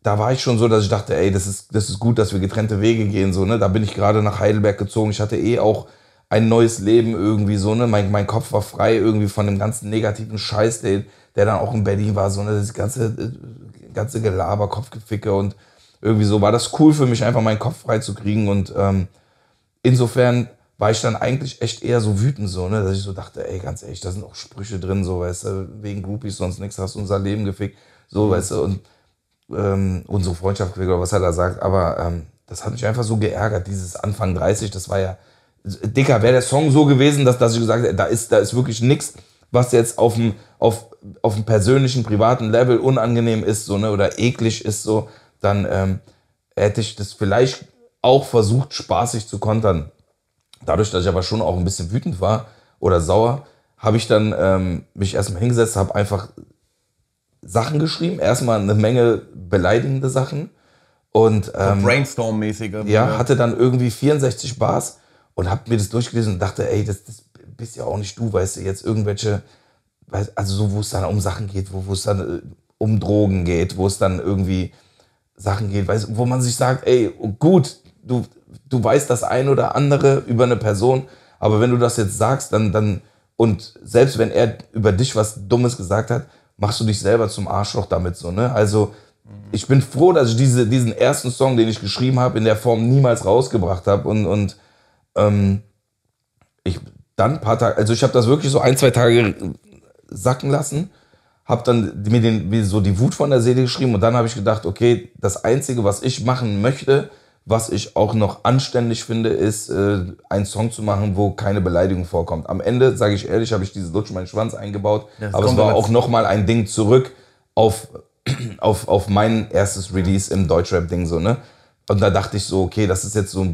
da war ich schon so, dass ich dachte, ey, das ist, das ist gut, dass wir getrennte Wege gehen. So, ne? Da bin ich gerade nach Heidelberg gezogen. Ich hatte eh auch ein neues Leben irgendwie so, ne? Mein, mein Kopf war frei irgendwie von dem ganzen negativen Scheiß, der, der dann auch in Berlin war, so, ne? Das ganze, äh, ganze Gelaber, Kopfgeficke und irgendwie so war das cool für mich, einfach meinen Kopf frei zu kriegen. Und ähm, insofern war ich dann eigentlich echt eher so wütend, so, ne? Dass ich so dachte, ey, ganz ehrlich, da sind auch Sprüche drin, so, weißt du, wegen Groupies sonst nichts, hast unser Leben gefickt, so, weißt du, und ähm, und so oder was er da sagt, aber ähm, das hat mich einfach so geärgert, dieses Anfang 30, das war ja, dicker, wäre der Song so gewesen, dass, dass ich gesagt hätte, da ist, da ist wirklich nichts, was jetzt auf dem, auf, auf dem persönlichen, privaten Level unangenehm ist, so, ne, oder eklig ist, so, dann ähm, hätte ich das vielleicht auch versucht, spaßig zu kontern. Dadurch, dass ich aber schon auch ein bisschen wütend war oder sauer, habe ich dann ähm, mich erstmal hingesetzt, habe einfach Sachen geschrieben. Erstmal eine Menge beleidigende Sachen. Und ähm, so Brainstorm-mäßige. Ja, hatte dann irgendwie 64 Bars und hab mir das durchgelesen und dachte, ey, das, das bist ja auch nicht du, weißt du, jetzt irgendwelche, also so, wo es dann um Sachen geht, wo es dann äh, um Drogen geht, wo es dann irgendwie Sachen geht, weißt, wo man sich sagt, ey, gut, du, du weißt das ein oder andere über eine Person, aber wenn du das jetzt sagst, dann, dann, und selbst wenn er über dich was Dummes gesagt hat, machst du dich selber zum Arschloch damit so, ne? Also ich bin froh, dass ich diese, diesen ersten Song, den ich geschrieben habe, in der Form niemals rausgebracht habe und, und ähm, ich dann ein paar Tage, also ich habe das wirklich so ein, zwei Tage sacken lassen, habe dann mir den, mir so die Wut von der Seele geschrieben und dann habe ich gedacht, okay, das Einzige, was ich machen möchte, was ich auch noch anständig finde, ist, äh, einen Song zu machen, wo keine Beleidigung vorkommt. Am Ende, sage ich ehrlich, habe ich dieses Lutsch meinen Schwanz eingebaut. Das aber es war auch nochmal ein Ding zurück auf, auf, auf mein erstes Release im Deutschrap-Ding. So, ne? Und da dachte ich so, okay, das ist jetzt so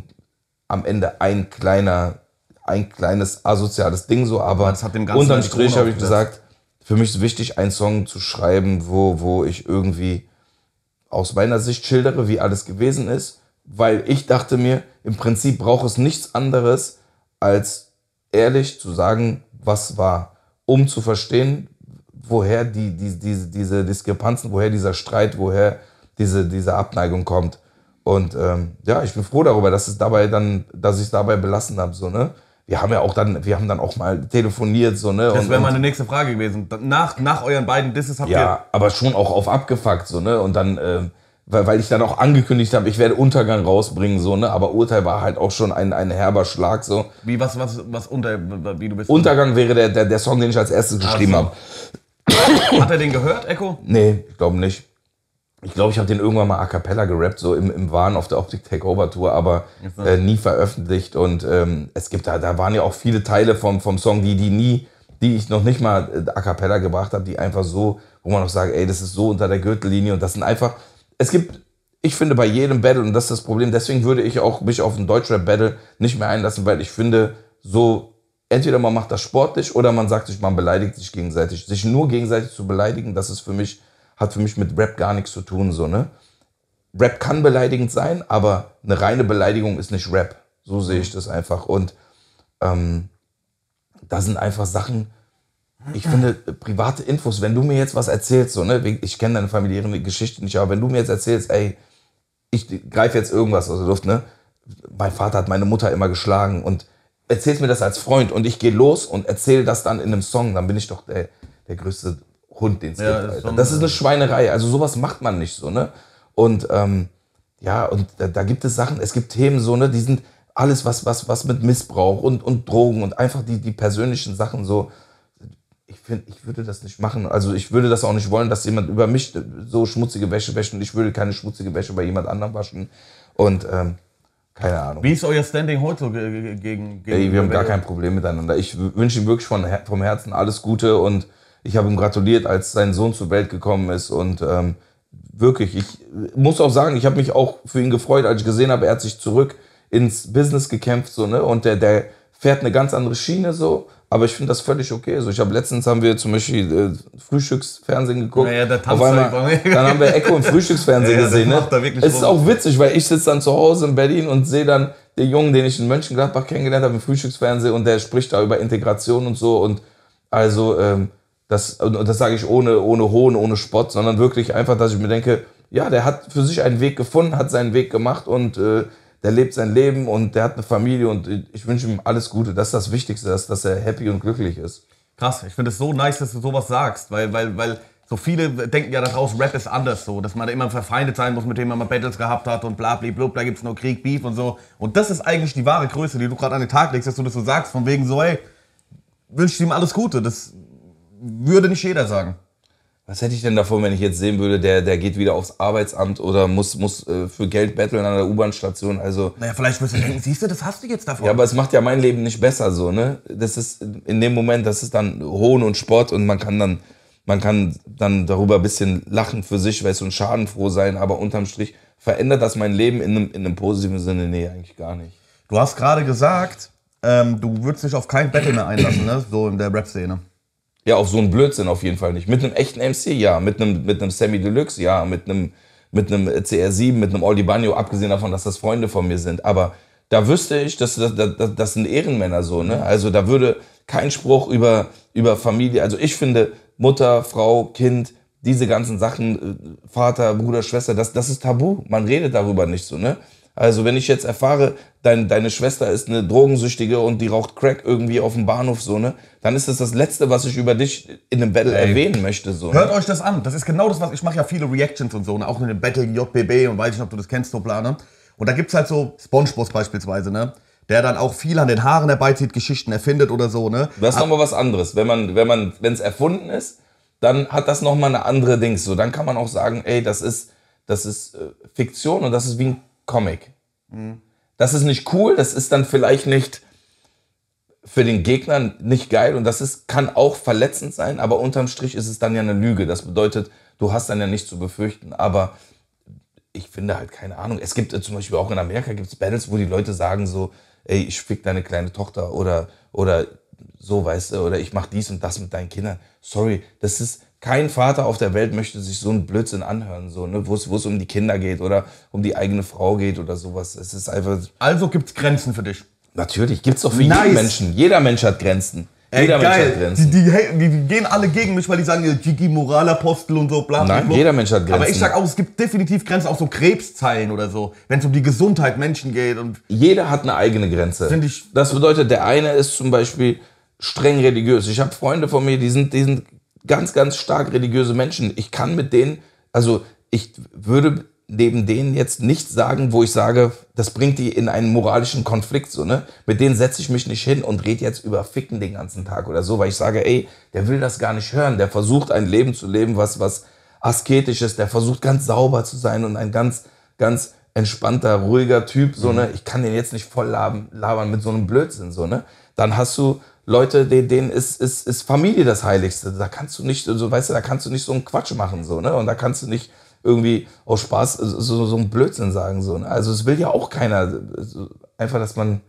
am Ende ein kleiner, ein kleines asoziales Ding so, aber unterm Strich habe ich gesagt, für mich ist wichtig, einen Song zu schreiben, wo, wo ich irgendwie aus meiner Sicht schildere, wie alles gewesen ist weil ich dachte mir, im Prinzip braucht es nichts anderes, als ehrlich zu sagen, was war, um zu verstehen, woher die, die, diese, diese Diskrepanzen, woher dieser Streit, woher diese, diese Abneigung kommt. Und ähm, ja, ich bin froh darüber, dass es dabei dann, dass ich es dabei belassen habe. So, ne? Wir haben ja auch dann, wir haben dann auch mal telefoniert, so, ne? Das wäre meine nächste Frage gewesen. Nach, nach euren beiden Disses habt ja, ihr. Ja, aber schon auch auf abgefuckt, so, ne? Und dann, ähm, weil, weil ich dann auch angekündigt habe, ich werde Untergang rausbringen, so, ne? Aber Urteil war halt auch schon ein, ein herber Schlag, so. Wie, was, was, was, unter, wie du bist? Untergang wäre der, der, der Song, den ich als erstes geschrieben habe. Hat er den gehört, Echo? Nee, ich glaube nicht. Ich glaube, ich habe den irgendwann mal a cappella gerappt, so im, im Wahn auf der Optik Takeover Tour, aber äh, nie veröffentlicht. Und ähm, es gibt da, da waren ja auch viele Teile vom, vom Song, die, die nie, die ich noch nicht mal äh, a cappella gebracht habe, die einfach so, wo man noch sagt, ey, das ist so unter der Gürtellinie und das sind einfach, es gibt, ich finde bei jedem Battle, und das ist das Problem, deswegen würde ich auch mich auf ein Deutschrap-Battle nicht mehr einlassen, weil ich finde, so, entweder man macht das sportlich oder man sagt sich, man beleidigt sich gegenseitig. Sich nur gegenseitig zu beleidigen, das ist für mich, hat für mich mit Rap gar nichts zu tun, so, ne? Rap kann beleidigend sein, aber eine reine Beleidigung ist nicht Rap. So sehe ich das einfach. Und ähm, da sind einfach Sachen, ich finde, äh, private Infos, wenn du mir jetzt was erzählst, so, ne, ich kenne deine familiäre Geschichte nicht, aber wenn du mir jetzt erzählst, ey, ich greife jetzt irgendwas aus der Luft, ne? Mein Vater hat meine Mutter immer geschlagen und erzählst mir das als Freund und ich gehe los und erzähle das dann in einem Song, dann bin ich doch der, der größte Hund, den es ja, gibt. Alter. Das ist eine Schweinerei. Also sowas macht man nicht so, ne? Und ähm, ja, und da, da gibt es Sachen, es gibt Themen so, ne, die sind alles, was, was, was mit Missbrauch und, und Drogen und einfach die, die persönlichen Sachen so ich finde, ich würde das nicht machen. Also ich würde das auch nicht wollen, dass jemand über mich so schmutzige Wäsche wäscht und ich würde keine schmutzige Wäsche bei jemand anderem waschen. Und ähm, keine Ahnung. Wie ist euer Standing heute gegen, gegen Ey, wir haben gar kein Problem miteinander. Ich wünsche ihm wirklich von, vom Herzen alles Gute und ich habe ihm gratuliert, als sein Sohn zur Welt gekommen ist und ähm, wirklich, ich muss auch sagen, ich habe mich auch für ihn gefreut, als ich gesehen habe, er hat sich zurück ins Business gekämpft so, ne? Und der der fährt eine ganz andere Schiene so aber ich finde das völlig okay. So, ich habe letztens haben wir zum Beispiel äh, Frühstücksfernsehen geguckt. Naja, der Tanz Auf einmal, dann haben wir Echo im Frühstücksfernsehen ja, ja, gesehen. Ne? Es ist auch witzig, weil ich sitze dann zu Hause in Berlin und sehe dann den Jungen, den ich in Mönchengladbach kennengelernt habe im Frühstücksfernsehen und der spricht da über Integration und so. Und also ähm, das, das sage ich ohne, ohne Hohn, ohne Spott, sondern wirklich einfach, dass ich mir denke, ja, der hat für sich einen Weg gefunden, hat seinen Weg gemacht und äh, der lebt sein Leben und der hat eine Familie und ich wünsche ihm alles Gute. Das ist das Wichtigste, dass, dass er happy und glücklich ist. Krass, ich finde es so nice, dass du sowas sagst, weil, weil, weil so viele denken ja daraus, Rap ist anders so, dass man da immer verfeindet sein muss, mit dem man mal Battles gehabt hat und bla bla bla, da gibt's nur Krieg, Beef und so. Und das ist eigentlich die wahre Größe, die du gerade an den Tag legst, dass du das so sagst, von wegen so, ey, wünsche ihm alles Gute. Das würde nicht jeder sagen was hätte ich denn davon, wenn ich jetzt sehen würde, der, der geht wieder aufs Arbeitsamt oder muss, muss äh, für Geld betteln an der U-Bahn-Station? Also, naja, vielleicht wirst du denken, siehst du, das hast du jetzt davon. Ja, aber es macht ja mein Leben nicht besser so, ne? Das ist in dem Moment, das ist dann Hohn und Sport und man kann dann, man kann dann darüber ein bisschen lachen für sich, weißt du, und schadenfroh sein, aber unterm Strich verändert das mein Leben in einem, in einem positiven Sinne? Nee, eigentlich gar nicht. Du hast gerade gesagt, ähm, du würdest dich auf kein Battle mehr einlassen, ne? So in der Rap-Szene. Ja, auf so einen Blödsinn auf jeden Fall nicht. Mit einem echten MC, ja. Mit einem, mit einem Sammy Deluxe, ja. Mit einem, mit einem CR7, mit einem Aldi Bagno, abgesehen davon, dass das Freunde von mir sind. Aber da wüsste ich, dass, das, das, das sind Ehrenmänner so. Ne? Also da würde kein Spruch über, über Familie. Also ich finde, Mutter, Frau, Kind, diese ganzen Sachen, äh, Vater, Bruder, Schwester, das, das ist tabu. Man redet darüber nicht so. Ne? Also wenn ich jetzt erfahre, dein, deine Schwester ist eine Drogensüchtige und die raucht Crack irgendwie auf dem Bahnhof so, ne? Dann ist das das Letzte, was ich über dich in einem Battle Ey. erwähnen möchte. So, ne? Hört ne? euch das an. Das ist genau das, was ich mache ja viele Reactions und so, ne? auch in dem Battle JBB und weiß nicht, ob du das kennst, so Toplane. Und da gibt's halt so Spongebob beispielsweise, ne? der dann auch viel an den Haaren herbeizieht, Geschichten erfindet oder so, ne? Das ist ah nochmal was anderes. Wenn man, wenn man, wenn es erfunden ist, dann hat das nochmal eine andere Dings. So, dann kann man auch sagen, ey, das ist, das ist äh, Fiktion und das ist wie ein Comic. Mhm. Das ist nicht cool, das ist dann vielleicht nicht für den Gegner nicht geil und das ist, kann auch verletzend sein, aber unterm Strich ist es dann ja eine Lüge. Das bedeutet, du hast dann ja nichts zu befürchten, aber ich finde halt keine Ahnung. Es gibt äh, zum Beispiel auch in Amerika gibt's Battles, wo die Leute sagen so, ey, ich fick deine kleine Tochter oder, oder so, weißt du, oder ich mach dies und das mit deinen Kindern. Sorry, das ist, kein Vater auf der Welt möchte sich so einen Blödsinn anhören, so, ne? wo es um die Kinder geht oder um die eigene Frau geht oder sowas. Es ist einfach. Also gibt's Grenzen für dich. Natürlich, gibt's doch für nice. jeden Menschen. Jeder Mensch hat Grenzen. Ey, jeder geil. Mensch hat Grenzen. Die, die, die, gehen alle gegen mich, weil die sagen, Gigi, Moralapostel und so, bla bla. Nein, jeder Mensch hat Grenzen. Aber ich sag auch, es gibt definitiv Grenzen, auch so Krebszeilen oder so, wenn es um die Gesundheit Menschen geht. und. Jeder hat eine eigene Grenze. Ich, das bedeutet, der eine ist zum Beispiel streng religiös. Ich habe Freunde von mir, die sind, die sind ganz, ganz stark religiöse Menschen. Ich kann mit denen, also ich würde neben denen jetzt nichts sagen, wo ich sage, das bringt die in einen moralischen Konflikt. So, ne? Mit denen setze ich mich nicht hin und rede jetzt über Ficken den ganzen Tag oder so, weil ich sage, ey, der will das gar nicht hören. Der versucht ein Leben zu leben, was, was asketisch ist. Der versucht ganz sauber zu sein und ein ganz, ganz entspannter, ruhiger Typ. So, ne? Mhm. Ich kann den jetzt nicht voll labern, labern mit so einem Blödsinn. So, ne? Dann hast du Leute, denen ist, ist, ist Familie das Heiligste. Da kannst du nicht, so weißt du, da kannst du nicht so einen Quatsch machen, so, ne? Und da kannst du nicht irgendwie aus Spaß so, so einen Blödsinn sagen, so. Ne? Also es will ja auch keiner. Einfach, dass man,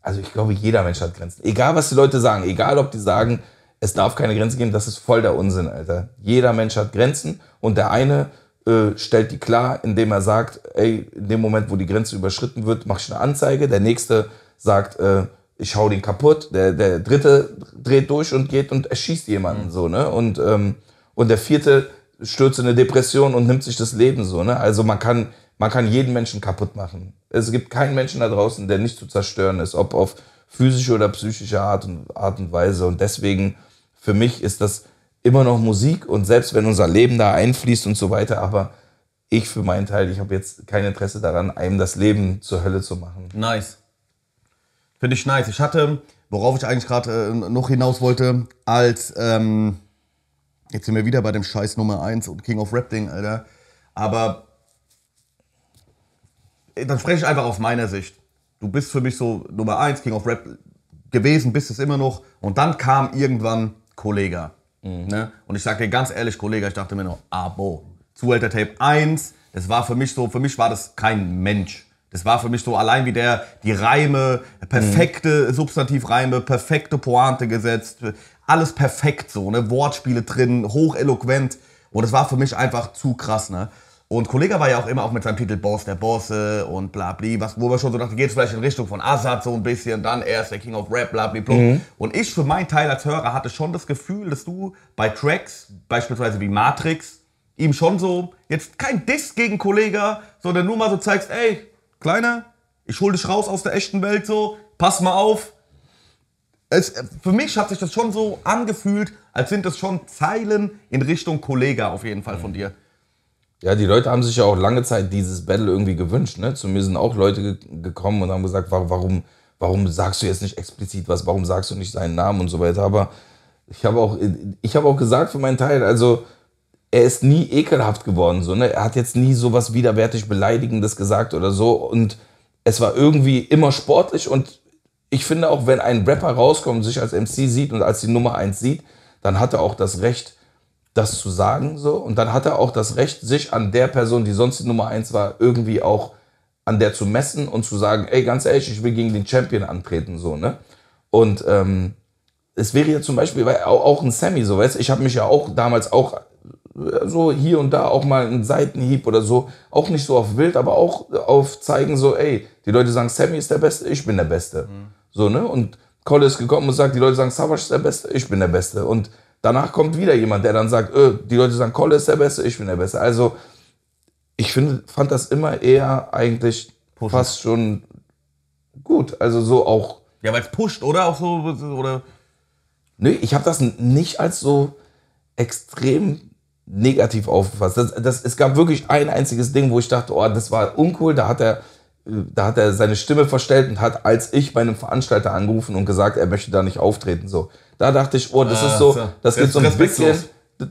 also ich glaube, jeder Mensch hat Grenzen. Egal, was die Leute sagen, egal, ob die sagen, es darf keine Grenzen geben, das ist voll der Unsinn, Alter. Jeder Mensch hat Grenzen und der eine äh, stellt die klar, indem er sagt, ey, in dem Moment, wo die Grenze überschritten wird, mache ich eine Anzeige. Der nächste sagt, äh, ich hau den kaputt. Der, der dritte dreht durch und geht und erschießt jemanden mhm. so, ne? Und, ähm, und der vierte stürzt in eine Depression und nimmt sich das Leben so, ne? Also man kann, man kann jeden Menschen kaputt machen. Es gibt keinen Menschen da draußen, der nicht zu zerstören ist, ob auf physische oder psychische Art und, Art und Weise. Und deswegen, für mich ist das immer noch Musik und selbst wenn unser Leben da einfließt und so weiter, aber ich für meinen Teil, ich habe jetzt kein Interesse daran, einem das Leben zur Hölle zu machen. Nice. Finde ich nice. Ich hatte, worauf ich eigentlich gerade äh, noch hinaus wollte, als, ähm, jetzt sind wir wieder bei dem Scheiß Nummer 1 und King of Rap Ding, Alter. Aber äh, dann spreche ich einfach aus meiner Sicht. Du bist für mich so Nummer 1 King of Rap gewesen, bist es immer noch. Und dann kam irgendwann Kollega. Mhm. Ne? Und ich sage dir ganz ehrlich, Kollege, ich dachte mir noch, abo. Zuhälter Tape 1, das war für mich so, für mich war das kein Mensch. Das war für mich so allein wie der, die Reime, perfekte Substantivreime, perfekte Pointe gesetzt, alles perfekt so, ne? Wortspiele drin, hocheloquent. Und es war für mich einfach zu krass, ne? Und Kollege war ja auch immer auch mit seinem Titel Boss der Bosse und bla bla, was, wo wir schon so dachten, geht es vielleicht in Richtung von Assad so ein bisschen, dann er ist der King of Rap, bla bla bla. Mhm. Und ich für meinen Teil als Hörer hatte schon das Gefühl, dass du bei Tracks, beispielsweise wie Matrix, ihm schon so, jetzt kein Diss gegen Kollege, sondern nur mal so zeigst, ey, Kleiner, ich hole dich raus aus der echten Welt so, pass mal auf. Es, für mich hat sich das schon so angefühlt, als sind das schon Zeilen in Richtung Kollege auf jeden Fall von mhm. dir. Ja, die Leute haben sich ja auch lange Zeit dieses Battle irgendwie gewünscht. Ne? Zu mir sind auch Leute ge gekommen und haben gesagt, warum, warum sagst du jetzt nicht explizit was, warum sagst du nicht seinen Namen und so weiter. Aber ich habe auch, hab auch gesagt für meinen Teil, also er ist nie ekelhaft geworden. So, ne? Er hat jetzt nie sowas widerwärtig Beleidigendes gesagt oder so. Und es war irgendwie immer sportlich. Und ich finde auch, wenn ein Rapper rauskommt und sich als MC sieht und als die Nummer 1 sieht, dann hat er auch das Recht, das zu sagen. So. Und dann hat er auch das Recht, sich an der Person, die sonst die Nummer 1 war, irgendwie auch an der zu messen und zu sagen, ey, ganz ehrlich, ich will gegen den Champion antreten. So, ne? Und ähm, es wäre ja zum Beispiel auch, auch ein Sammy, so weißt ich habe mich ja auch damals auch so hier und da auch mal einen Seitenhieb oder so, auch nicht so auf wild, aber auch auf zeigen so, ey, die Leute sagen, Sammy ist der Beste, ich bin der Beste. Mhm. So, ne? Und Kolle ist gekommen und sagt, die Leute sagen, Savage ist der Beste, ich bin der Beste. Und danach kommt wieder jemand, der dann sagt, öh, die Leute sagen, Kolle ist der Beste, ich bin der Beste. Also, ich finde, fand das immer eher eigentlich pushen. fast schon gut. Also so auch. Ja, weil es pusht, oder? Auch so, oder? Nee, ich habe das nicht als so extrem negativ aufgefasst. Das, das, es gab wirklich ein einziges Ding, wo ich dachte, oh, das war uncool, da hat er da hat er seine Stimme verstellt und hat als ich bei einem Veranstalter angerufen und gesagt, er möchte da nicht auftreten. So, da dachte ich, oh, das ah, ist so, das geht so ein bisschen,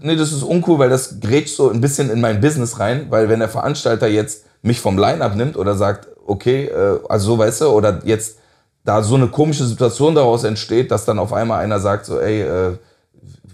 nee, das ist uncool, weil das grätscht so ein bisschen in mein Business rein, weil wenn der Veranstalter jetzt mich vom Line-Up nimmt oder sagt, okay, äh, also so weißt du, oder jetzt da so eine komische Situation daraus entsteht, dass dann auf einmal einer sagt, so, ey, äh,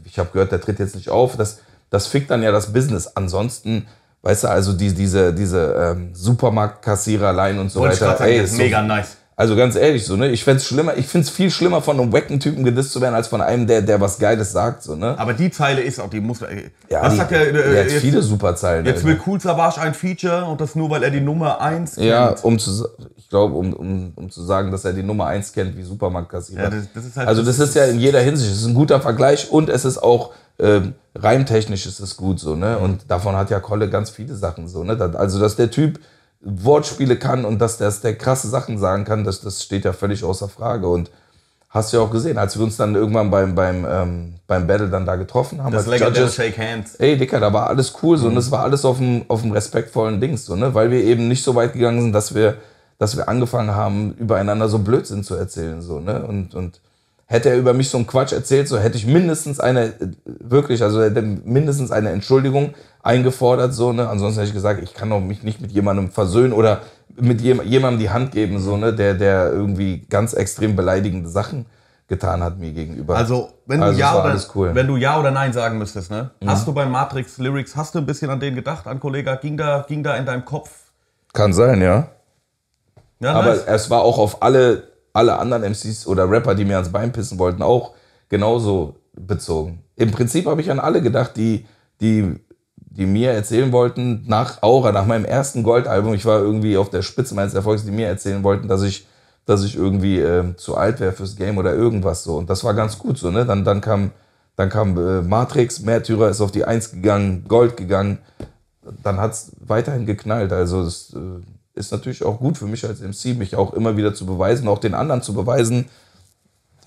ich habe gehört, der tritt jetzt nicht auf, das, das fickt dann ja das Business. Ansonsten, weißt du, also die, diese, diese ähm, Supermarktkassiererlein und so Wollte weiter. Sagen, ey, das ist mega so, nice. Also ganz ehrlich, so, ne? Ich find's schlimmer, ich find's viel schlimmer, von einem wecken Typen gedisst zu werden, als von einem, der, der was Geiles sagt, so, ne? Aber die Zeile ist auch, die muss man, äh, Ja, was die, sagt der, äh, der jetzt, viele super Zeilen. Jetzt will Cool Savage ein Feature und das nur, weil er die Nummer 1 kennt. Ja, um zu, ich glaube, um, um, um zu sagen, dass er die Nummer 1 kennt, wie Supermarktkassierer. Ja, das, das ist halt, also das, das ist ja in jeder Hinsicht, es ist ein guter Vergleich und es ist auch ähm, reimtechnisch ist es gut so, ne? Mhm. Und davon hat ja Kolle ganz viele Sachen so, ne? Also, dass der Typ Wortspiele kann und dass der, dass der krasse Sachen sagen kann, das, das steht ja völlig außer Frage. Und hast du ja auch gesehen, als wir uns dann irgendwann beim, beim, ähm, beim Battle dann da getroffen haben. Das legendäre Shake Hands. Ey, Dicker, da war alles cool so mhm. und das war alles auf dem, auf dem respektvollen Dings so, ne? Weil wir eben nicht so weit gegangen sind, dass wir, dass wir angefangen haben, übereinander so Blödsinn zu erzählen so, ne? Und, und hätte er über mich so einen Quatsch erzählt, so hätte ich mindestens eine, äh, wirklich, also hätte mindestens eine Entschuldigung eingefordert, so, ne? Ansonsten hätte ich gesagt, ich kann doch mich nicht mit jemandem versöhnen oder mit jemandem die Hand geben, so, ne? Der, der irgendwie ganz extrem beleidigende Sachen getan hat mir gegenüber. Also, wenn du, also, ja, oder, cool. wenn du ja oder nein sagen müsstest, ne? Mhm. Hast du bei Matrix Lyrics, hast du ein bisschen an den gedacht, an Kollega? Ging da, ging da in deinem Kopf? Kann sein, ja. ja Aber nice. es war auch auf alle alle anderen MCs oder Rapper, die mir ans Bein pissen wollten, auch genauso bezogen. Im Prinzip habe ich an alle gedacht, die, die, die mir erzählen wollten, nach Aura, nach meinem ersten Goldalbum, ich war irgendwie auf der Spitze meines Erfolgs, die mir erzählen wollten, dass ich, dass ich irgendwie äh, zu alt wäre fürs Game oder irgendwas so. Und das war ganz gut so, ne? Dann, dann kam, dann kam äh, Matrix, Märtyrer ist auf die Eins gegangen, Gold gegangen. Dann hat es weiterhin geknallt. Also es. äh, ist natürlich auch gut für mich als MC, mich auch immer wieder zu beweisen, auch den anderen zu beweisen,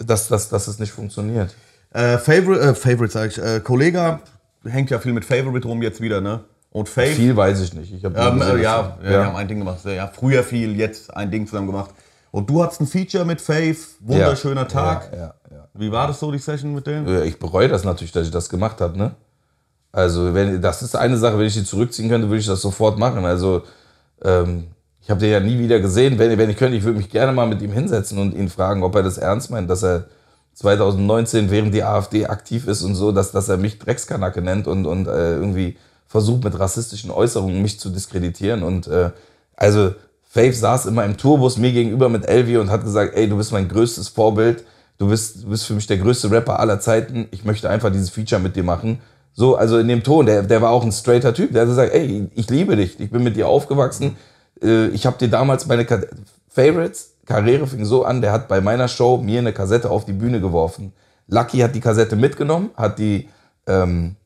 dass, dass, dass es nicht funktioniert. Äh, Favorite, äh, Favorite sag ich, äh, Kollege hängt ja viel mit Favorite rum jetzt wieder, ne? Und Fave. Viel weiß ich nicht. Ich hab ähm, gesehen, ja, ja, ja, wir haben ein Ding gemacht. Ja, früher viel, jetzt ein Ding zusammen gemacht. Und du hattest ein Feature mit Faith, wunderschöner ja, Tag. Ja, ja, Wie war das so, die Session mit dem? Ich bereue das natürlich, dass ich das gemacht habe. Ne? Also, wenn, das ist eine Sache, wenn ich die zurückziehen könnte, würde ich das sofort machen. Also, ähm, ich habe den ja nie wieder gesehen. Wenn, wenn ich könnte, ich würde mich gerne mal mit ihm hinsetzen und ihn fragen, ob er das ernst meint, dass er 2019, während die AfD aktiv ist und so, dass, dass er mich Dreckskanacke nennt und, und äh, irgendwie versucht mit rassistischen Äußerungen mich zu diskreditieren. Und äh, also Faith saß immer im Tourbus mir gegenüber mit Elvi und hat gesagt, ey, du bist mein größtes Vorbild, du bist, du bist für mich der größte Rapper aller Zeiten, ich möchte einfach dieses Feature mit dir machen. So, also in dem Ton, der, der war auch ein straighter Typ, der hat gesagt, ey, ich liebe dich, ich bin mit dir aufgewachsen. Mhm äh, ich habe dir damals meine Ka Favorites, Karriere fing so an, der hat bei meiner Show mir eine Kassette auf die Bühne geworfen. Lucky hat die Kassette mitgenommen, hat die ähm,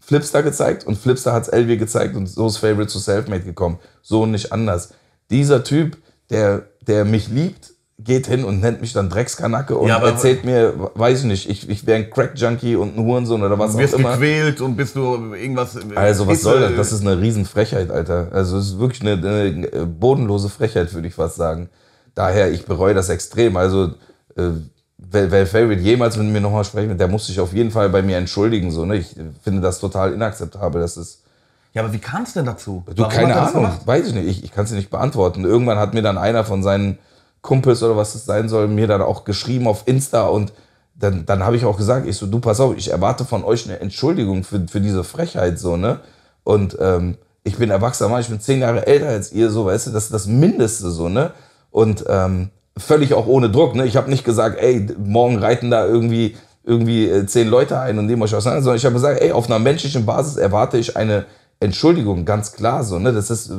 Flipster gezeigt und Flipster hat es Elvie gezeigt und so ist Favorite zu Selfmade gekommen. So nicht anders. Dieser Typ, der, der mich liebt geht hin und nennt mich dann Dreckskanacke und ja, erzählt mir, weiß ich nicht, ich, ich wäre ein Crack-Junkie und ein Hurensohn oder was auch immer. Du wirst gequält und bist du irgendwas... Äh, also was soll das? Das ist eine Riesenfrechheit, Alter. Also es ist wirklich eine, eine äh, bodenlose Frechheit, würde ich fast sagen. Daher, ich bereue das extrem. Also äh, wer, Favorite jemals mit mir nochmal sprechen wird, der muss sich auf jeden Fall bei mir entschuldigen. So, ne? Ich finde das total inakzeptabel. Das ist... Ja, aber wie kam es denn dazu? Du, Warum keine Ahnung, weiß ich nicht. Ich, ich kann es dir nicht beantworten. Irgendwann hat mir dann einer von seinen Kumpels oder was das sein soll, mir dann auch geschrieben auf Insta und dann, dann habe ich auch gesagt, ich so, du pass auf, ich erwarte von euch eine Entschuldigung für, für diese Frechheit, so, ne? Und ähm, ich bin erwachsener Mann, ich bin zehn Jahre älter als ihr, so, weißt du, das ist das Mindeste, so, ne? Und ähm, völlig auch ohne Druck, ne? Ich habe nicht gesagt, ey, morgen reiten da irgendwie irgendwie äh, zehn Leute ein und nehmen euch auseinander, sondern ich habe gesagt, ey, auf einer menschlichen Basis erwarte ich eine Entschuldigung, ganz klar so, ne? Das ist äh,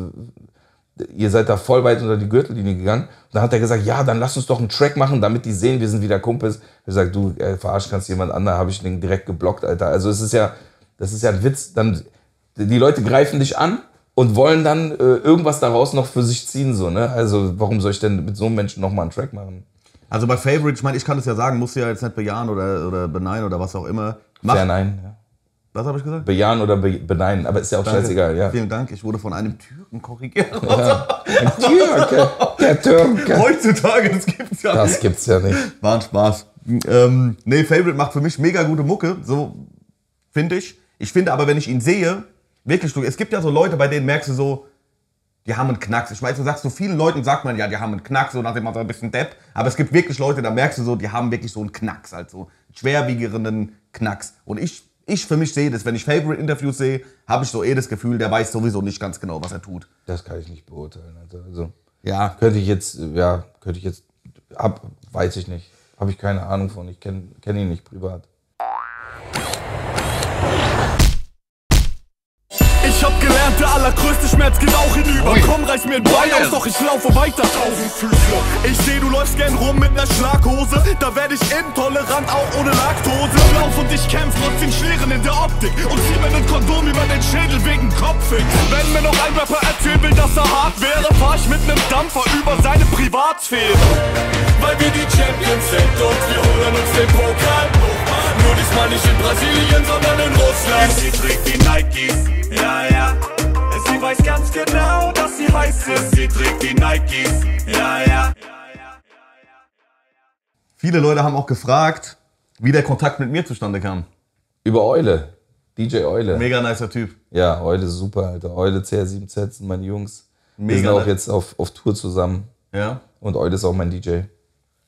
ihr seid da voll weit unter die Gürtellinie gegangen. Und dann hat er gesagt, ja, dann lass uns doch einen Track machen, damit die sehen, wir sind wieder Kumpels. Ich sagt, du, ey, verarsch kannst jemand anderen, habe ich den direkt geblockt, Alter. Also es ist ja, das ist ja ein Witz. Dann, die Leute greifen dich an und wollen dann äh, irgendwas daraus noch für sich ziehen, so, ne? Also warum soll ich denn mit so einem Menschen nochmal einen Track machen? Also bei Favorite, ich meine, ich kann es ja sagen, musst du ja jetzt nicht bejahen oder, oder beneinen oder was auch immer. Mach, Sehr nein, ja. Was habe ich gesagt? Bejahen oder be beneinen, aber ist ja auch Danke. scheißegal, ja. Vielen Dank, ich wurde von einem Türken korrigiert. Ja. Ein Türke, der Türke. Heutzutage, das gibt es ja nicht. Das gibt's ja nicht. War ein Spaß. Ähm, nee, Favorite macht für mich mega gute Mucke, so finde ich. Ich finde aber, wenn ich ihn sehe, wirklich, es gibt ja so Leute, bei denen merkst du so, die haben einen Knacks. Ich weiß, du sagst so vielen Leuten, sagt man ja, die haben einen Knacks, so nachdem man so ein bisschen Depp. Aber es gibt wirklich Leute, da merkst du so, die haben wirklich so einen Knacks, also halt schwerwiegenden Knacks. Und ich ich für mich sehe das, wenn ich Favorite-Interviews sehe, habe ich so eh das Gefühl, der weiß sowieso nicht ganz genau, was er tut. Das kann ich nicht beurteilen. Also, also ja, könnte ich jetzt, ja, könnte ich jetzt, ab, weiß ich nicht. Habe ich keine Ahnung von. Ich kenne kenn ihn nicht privat. Ich hab gelernt, der allergrößte Schmerz geht auch hinüber Ui. Komm, reiß mir ein Bein aus, doch ich laufe weiter Tausendfüßler Ich seh, du läufst gern rum mit ner Schlaghose Da werd ich intolerant, auch ohne Laktose Ich Lauf und ich kämpf, trotz den Scheren in der Optik Und zieh mir nen Kondom über den Schädel wegen Kopfig Wenn mir noch ein Rapper erzählen will, dass er hart wäre Fahr ich mit nem Dampfer über seine Privatsphäre Weil wir die Champions sind und wir holen uns den Pokal Nur diesmal nicht in Brasilien, sondern in Russland Sie trägt die Nikes, ja, ja Sie weiß ganz genau, dass sie heiß ist. Sie trägt die Nikes, ja, ja. Viele Leute haben auch gefragt, wie der Kontakt mit mir zustande kam. Über Eule. DJ Eule. Mega nicer Typ. Ja, Eule ist super, Alter. Eule, CR7Z sind meine Jungs. Mega. Wir sind auch jetzt auf, auf Tour zusammen. Ja. Und Eule ist auch mein DJ.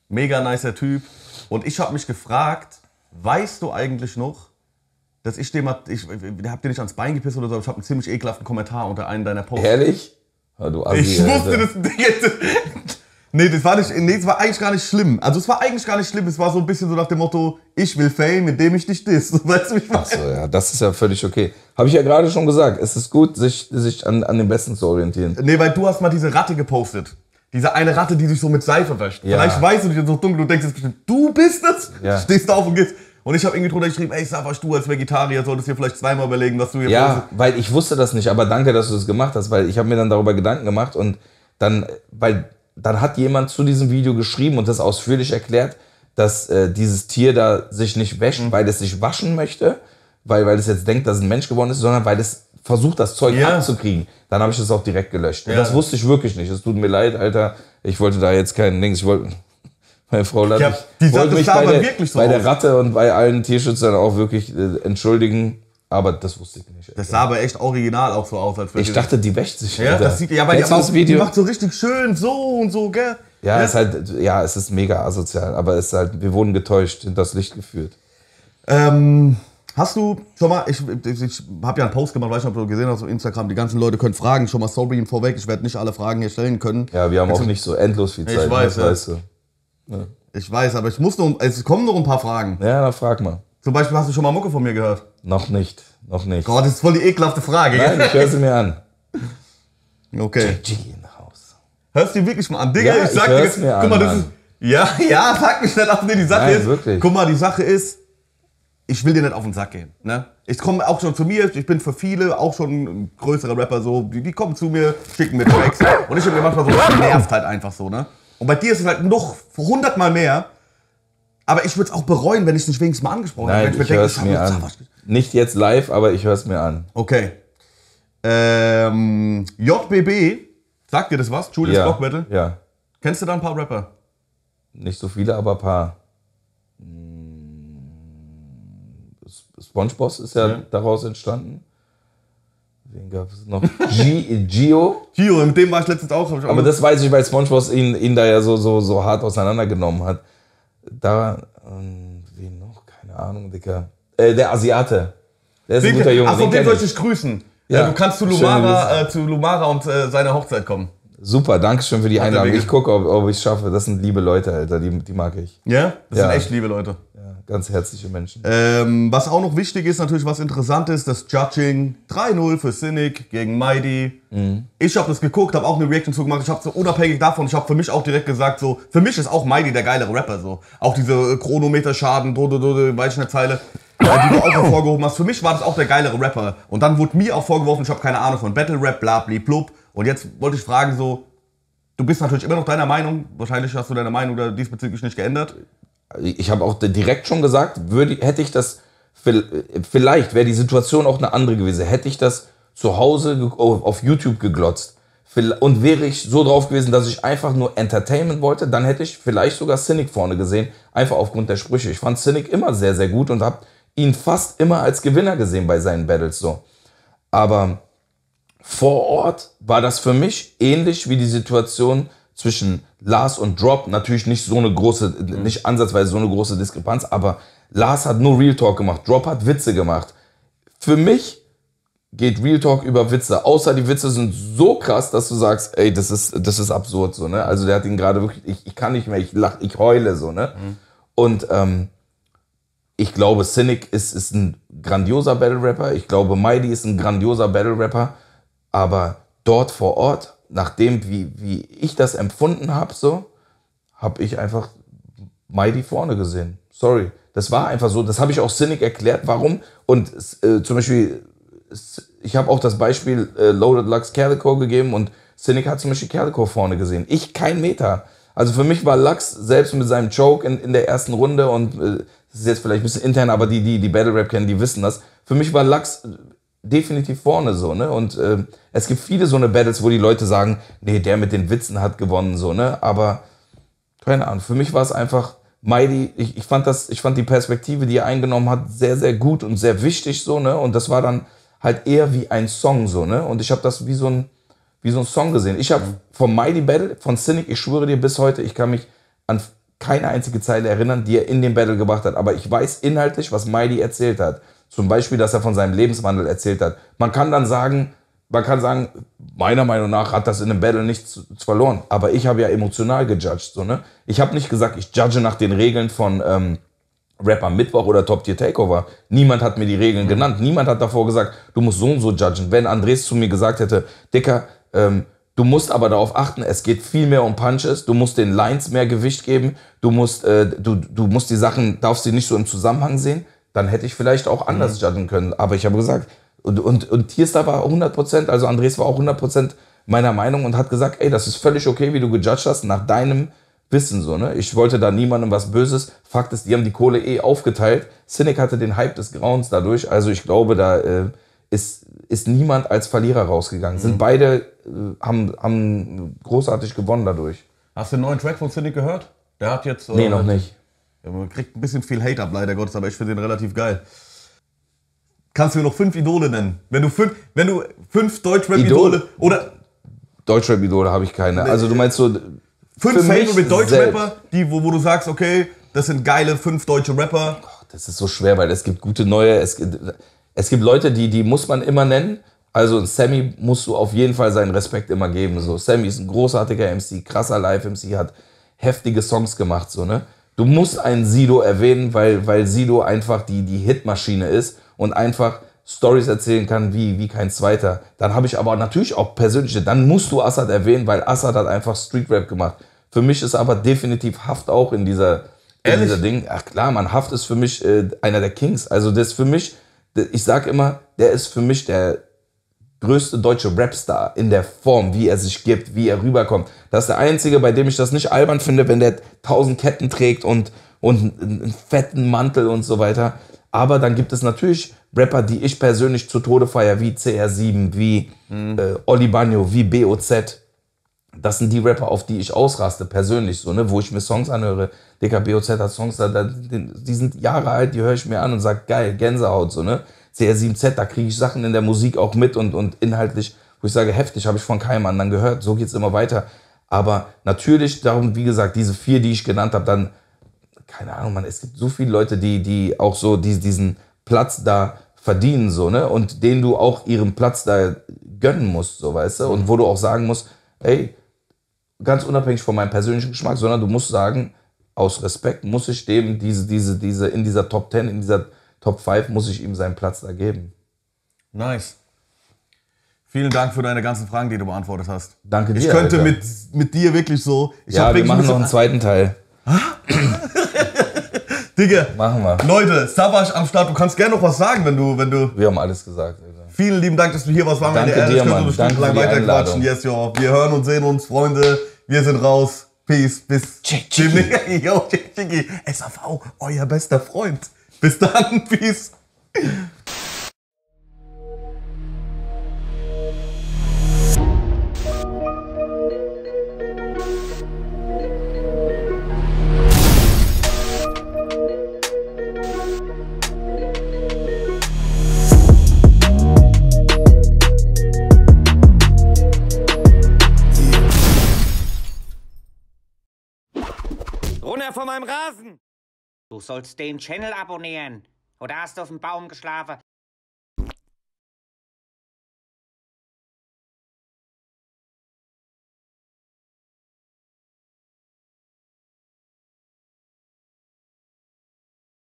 Mega nicer Typ. Und ich habe mich gefragt, weißt du eigentlich noch, dass ich dem hab, ich, ich hab dir nicht ans Bein gepisst oder so, ich habe einen ziemlich ekelhaften Kommentar unter einem deiner Posts. Ehrlich? Ja, ah, du Assi, ich wusste das nicht. Nee, das war nicht, nee, das war eigentlich gar nicht schlimm. Also es war eigentlich gar nicht schlimm. Es war so ein bisschen so nach dem Motto, ich will Fame, mit dem ich dich diss. Weißt du, ich meine? Ach so, ja, das ist ja völlig okay. Habe ich ja gerade schon gesagt. Es ist gut, sich, sich an, an den Besten zu orientieren. Nee, weil du hast mal diese Ratte gepostet. Diese eine Ratte, die sich so mit Seife wäscht. Ja. Vielleicht weißt du dich so dunkel, du denkst jetzt bestimmt, du bist es. Ja. Stehst auf und gehst, und ich habe irgendwie drunter geschrieben, ey Savas, du als Vegetarier solltest dir vielleicht zweimal überlegen, was du hier Ja, willst. weil ich wusste das nicht, aber danke, dass du das gemacht hast, weil ich habe mir dann darüber Gedanken gemacht und dann, weil dann hat jemand zu diesem Video geschrieben und das ausführlich erklärt, dass äh, dieses Tier da sich nicht wäscht, mhm. weil es sich waschen möchte, weil, weil es jetzt denkt, dass es ein Mensch geworden ist, sondern weil es versucht, das Zeug ja. abzukriegen. Dann habe ich das auch direkt gelöscht. Ja. Und das wusste ich wirklich nicht. Es tut mir leid, Alter. Ich wollte da jetzt keinen Dings. Ich wollte, meine Frau Ich hab, die Sache mich bei, der, wirklich so bei der Ratte und bei allen Tierschützern auch wirklich äh, entschuldigen. Aber das wusste ich nicht. Das sah aber echt original auch so aus. Als ich dachte, die wäscht sich. Ja, Alter. das sieht, ja, weil die, auch, die, macht so richtig schön so und so, gell? Ja, ja. Ist halt, ja, es ist mega asozial, aber es ist halt, wir wurden getäuscht, in das Licht geführt. Ähm, hast du schon mal, ich, ich, ich habe ja einen Post gemacht, weiß nicht, ob du gesehen hast auf Instagram, die ganzen Leute können Fragen, schon mal sorry vorweg, ich werde nicht alle Fragen hier stellen können. Ja, wir haben ich auch nicht so endlos viel Zeit. Ich ne? weiß, das ja. weißt du. Ja. Ich weiß, aber ich muss noch, es kommen noch ein paar Fragen. Ja, dann frag mal. Zum Beispiel, hast du schon mal Mucke von mir gehört? Noch nicht, noch nicht. Gott, das ist voll die ekelhafte Frage. Nein, ich höre sie mir an. Okay. JG in Haus. Hörst du die wirklich mal an? Digga, ja, ich sag ich dir, mir guck an, mal, das ist, ja, ja, sag mich nicht ab, nee, die Sache Nein, ist, wirklich. guck mal, die Sache ist, ich will dir nicht auf den Sack gehen, ne? Ich komme auch schon zu mir, ich bin für viele auch schon größere Rapper so, die, die kommen zu mir, schicken mir Tracks und ich bin manchmal so, das nervt halt einfach so, ne? Und bei dir ist es halt noch hundertmal mehr. Aber ich würde es auch bereuen, wenn ich es nicht wenigstens mal angesprochen hätte. Ich, ich höre es mir an. Nicht jetzt live, aber ich höre es mir an. Okay. Ähm, JBB, sagt dir das was? Julius ja, Block Battle? Ja. Kennst du da ein paar Rapper? Nicht so viele, aber ein paar. Hm, SpongeBob ist ja, ja, daraus entstanden. Wen gab es noch? G Gio. Gio, mit dem war ich letztens auch. Ich auch Aber das weiß ich, weil SpongeBob ihn, ihn da ja so, so, so hart auseinandergenommen hat. Da, ähm, wen noch? Keine Ahnung, Dicker. Äh, der Asiate. Der ist den, ein guter Junge. Achso, den, den soll ich dich grüßen. Ja, du kannst zu Lumara, äh, zu Lumara und äh, seiner Hochzeit kommen. Super, danke schön für die Einladung. Ich gucke, ob, ob ich es schaffe. Das sind liebe Leute, Alter. Die, die mag ich. Ja? Das ja. sind echt liebe Leute. Ja ganz herzliche Menschen. Ähm, was auch noch wichtig ist, natürlich was interessant ist, das Judging 3-0 für Cynic gegen Mighty. Mhm. Ich habe das geguckt, habe auch eine Reaction zu gemacht. Ich habe so unabhängig davon, ich habe für mich auch direkt gesagt, so für mich ist auch Mighty der geilere Rapper so. Auch diese äh, Chronometer-Schaden, do, do, do, do, Weichenzeile die du auch hervorgehoben hast. Also für mich war das auch der geilere Rapper. Und dann wurde mir auch vorgeworfen, ich habe keine Ahnung von Battle Rap, bla, bli, blub. Und jetzt wollte ich fragen, so, du bist natürlich immer noch deiner Meinung, wahrscheinlich hast du deine Meinung diesbezüglich nicht geändert ich habe auch direkt schon gesagt, würde, hätte ich das, vielleicht wäre die Situation auch eine andere gewesen. Hätte ich das zu Hause oh, auf YouTube geglotzt und wäre ich so drauf gewesen, dass ich einfach nur Entertainment wollte, dann hätte ich vielleicht sogar Cynic vorne gesehen, einfach aufgrund der Sprüche. Ich fand Cynic immer sehr, sehr gut und habe ihn fast immer als Gewinner gesehen bei seinen Battles so. Aber vor Ort war das für mich ähnlich wie die Situation, zwischen Lars und Drop natürlich nicht so eine große, mhm. nicht ansatzweise so eine große Diskrepanz, aber Lars hat nur Real Talk gemacht, Drop hat Witze gemacht. Für mich geht Real Talk über Witze, außer die Witze sind so krass, dass du sagst, ey, das ist, das ist absurd so, ne? Also der hat ihn gerade wirklich, ich, ich kann nicht mehr, ich lach, ich heule so, ne? Mhm. Und ähm, ich glaube, Cynic ist, ist ein grandioser Battle Rapper. Ich glaube, Mighty ist ein grandioser Battle Rapper. Aber dort vor Ort nachdem, wie, wie ich das empfunden habe, so, habe ich einfach Mighty vorne gesehen. Sorry. Das war einfach so. Das habe ich auch Cynic erklärt, warum. Und äh, zum Beispiel, ich habe auch das Beispiel äh, Loaded Lux Calico gegeben und Cynic hat zum Beispiel Calico vorne gesehen. Ich kein Meter. Also für mich war Lux selbst mit seinem Choke in, in der ersten Runde und äh, das ist jetzt vielleicht ein bisschen intern, aber die, die die Battle Rap kennen, die wissen das. Für mich war Lux definitiv vorne so, ne? Und äh, es gibt viele so eine Battles, wo die Leute sagen, nee, der mit den Witzen hat gewonnen, so, ne? Aber keine Ahnung, für mich war es einfach, Mighty, ich, ich fand das, ich fand die Perspektive, die er eingenommen hat, sehr, sehr gut und sehr wichtig, so, ne? Und das war dann halt eher wie ein Song, so, ne? Und ich habe das wie so ein, wie so ein Song gesehen. Ich habe mhm. vom Mighty Battle, von Cynic, ich schwöre dir bis heute, ich kann mich an keine einzige Zeile erinnern, die er in dem Battle gebracht hat. Aber ich weiß inhaltlich, was Mighty erzählt hat. Zum Beispiel, dass er von seinem Lebenswandel erzählt hat. Man kann dann sagen, man kann sagen, meiner Meinung nach hat das in einem Battle nichts verloren. Aber ich habe ja emotional gejudged. So, ne? Ich habe nicht gesagt, ich judge nach den Regeln von ähm, Rap Mittwoch oder Top Tier Takeover. Niemand hat mir die Regeln mhm. genannt. Niemand hat davor gesagt, du musst so und so judgen. Wenn Andres zu mir gesagt hätte, Dicker, ähm, du musst aber darauf achten, es geht viel mehr um Punches, du musst den Lines mehr Gewicht geben, du musst, äh, du, du musst die Sachen, darfst sie nicht so im Zusammenhang sehen dann hätte ich vielleicht auch anders mhm. judgen können. Aber ich habe gesagt, und, und, und Tierstar war 100%, also Andres war auch 100% meiner Meinung und hat gesagt, ey, das ist völlig okay, wie du gejudged hast, nach deinem Wissen so, ne? Ich wollte da niemandem was Böses. Fakt ist, die haben die Kohle eh aufgeteilt. Cynic hatte den Hype des Grauens dadurch. Also ich glaube, da äh, ist, ist niemand als Verlierer rausgegangen. Mhm. Sind beide, äh, haben, haben großartig gewonnen dadurch. Hast du den neuen Track von Cynic gehört? Der hat jetzt. nee, äh, noch nicht. Man kriegt ein bisschen viel Hate ab, leider Gottes, aber ich finde den relativ geil. Kannst du mir noch fünf Idole nennen? Wenn du fünf, wenn du fünf Deutschrap-Idole Idol? oder. Deutschrap-Idole habe ich keine. Also du meinst so. Fünf Favorite Deutschrapper, die, wo, wo du sagst, okay, das sind geile fünf deutsche Rapper. das ist so schwer, weil es gibt gute neue. Es, es gibt Leute, die, die muss man immer nennen. Also Sammy musst du auf jeden Fall seinen Respekt immer geben. So, Sammy ist ein großartiger MC, krasser Live-MC, hat heftige Songs gemacht, so, ne? Du musst einen Sido erwähnen, weil, weil Sido einfach die, die Hitmaschine ist und einfach Stories erzählen kann wie, wie kein zweiter. Dann habe ich aber natürlich auch persönliche, dann musst du Assad erwähnen, weil Assad hat einfach Street Rap gemacht. Für mich ist aber definitiv Haft auch in dieser, in dieser Ding. Ach klar, man, Haft ist für mich äh, einer der Kings. Also das ist für mich, ich sage immer, der ist für mich der größte deutsche Rapstar in der Form, wie er sich gibt, wie er rüberkommt. Das ist der einzige, bei dem ich das nicht albern finde, wenn der tausend Ketten trägt und, und einen fetten Mantel und so weiter. Aber dann gibt es natürlich Rapper, die ich persönlich zu Tode feiere, wie CR7, wie mhm. äh, Oli Bagno, wie BOZ. Das sind die Rapper, auf die ich ausraste, persönlich so, ne, wo ich mir Songs anhöre. Dicker BOZ hat Songs, da, die sind Jahre alt, die höre ich mir an und sage, geil, Gänsehaut, so, ne. CR7Z, da kriege ich Sachen in der Musik auch mit und, und inhaltlich, wo ich sage, heftig, habe ich von keinem anderen gehört, so geht es immer weiter. Aber natürlich, darum, wie gesagt, diese vier, die ich genannt habe, dann, keine Ahnung, man, es gibt so viele Leute, die, die auch so diesen Platz da verdienen, so, ne? Und denen du auch ihren Platz da gönnen musst, so, weißt du? Und wo du auch sagen musst, ey, ganz unabhängig von meinem persönlichen Geschmack, sondern du musst sagen, aus Respekt muss ich dem diese, diese, diese, in dieser Top Ten, in dieser Top 5 muss ich ihm seinen Platz ergeben. Nice. Vielen Dank für deine ganzen Fragen, die du beantwortet hast. Danke dir. Ich könnte mit, mit dir wirklich so. ja, wir machen noch einen zweiten Teil. Digga. Machen wir. Leute, Savage am Start. Du kannst gerne noch was sagen, wenn du, wenn du. Wir haben alles gesagt. Alter. Vielen lieben Dank, dass du hier warst. Waren Danke wir dir, Ehrlich, Mann. Danke lang weiterquatschen. Yes, yo. Wir hören und sehen uns, Freunde. Wir sind raus. Peace. Bis demnächst. Yo, Chicky. SAV, euer bester Freund. Bis dann, peace. Du sollst den Channel abonnieren. Oder hast du auf dem Baum geschlafen?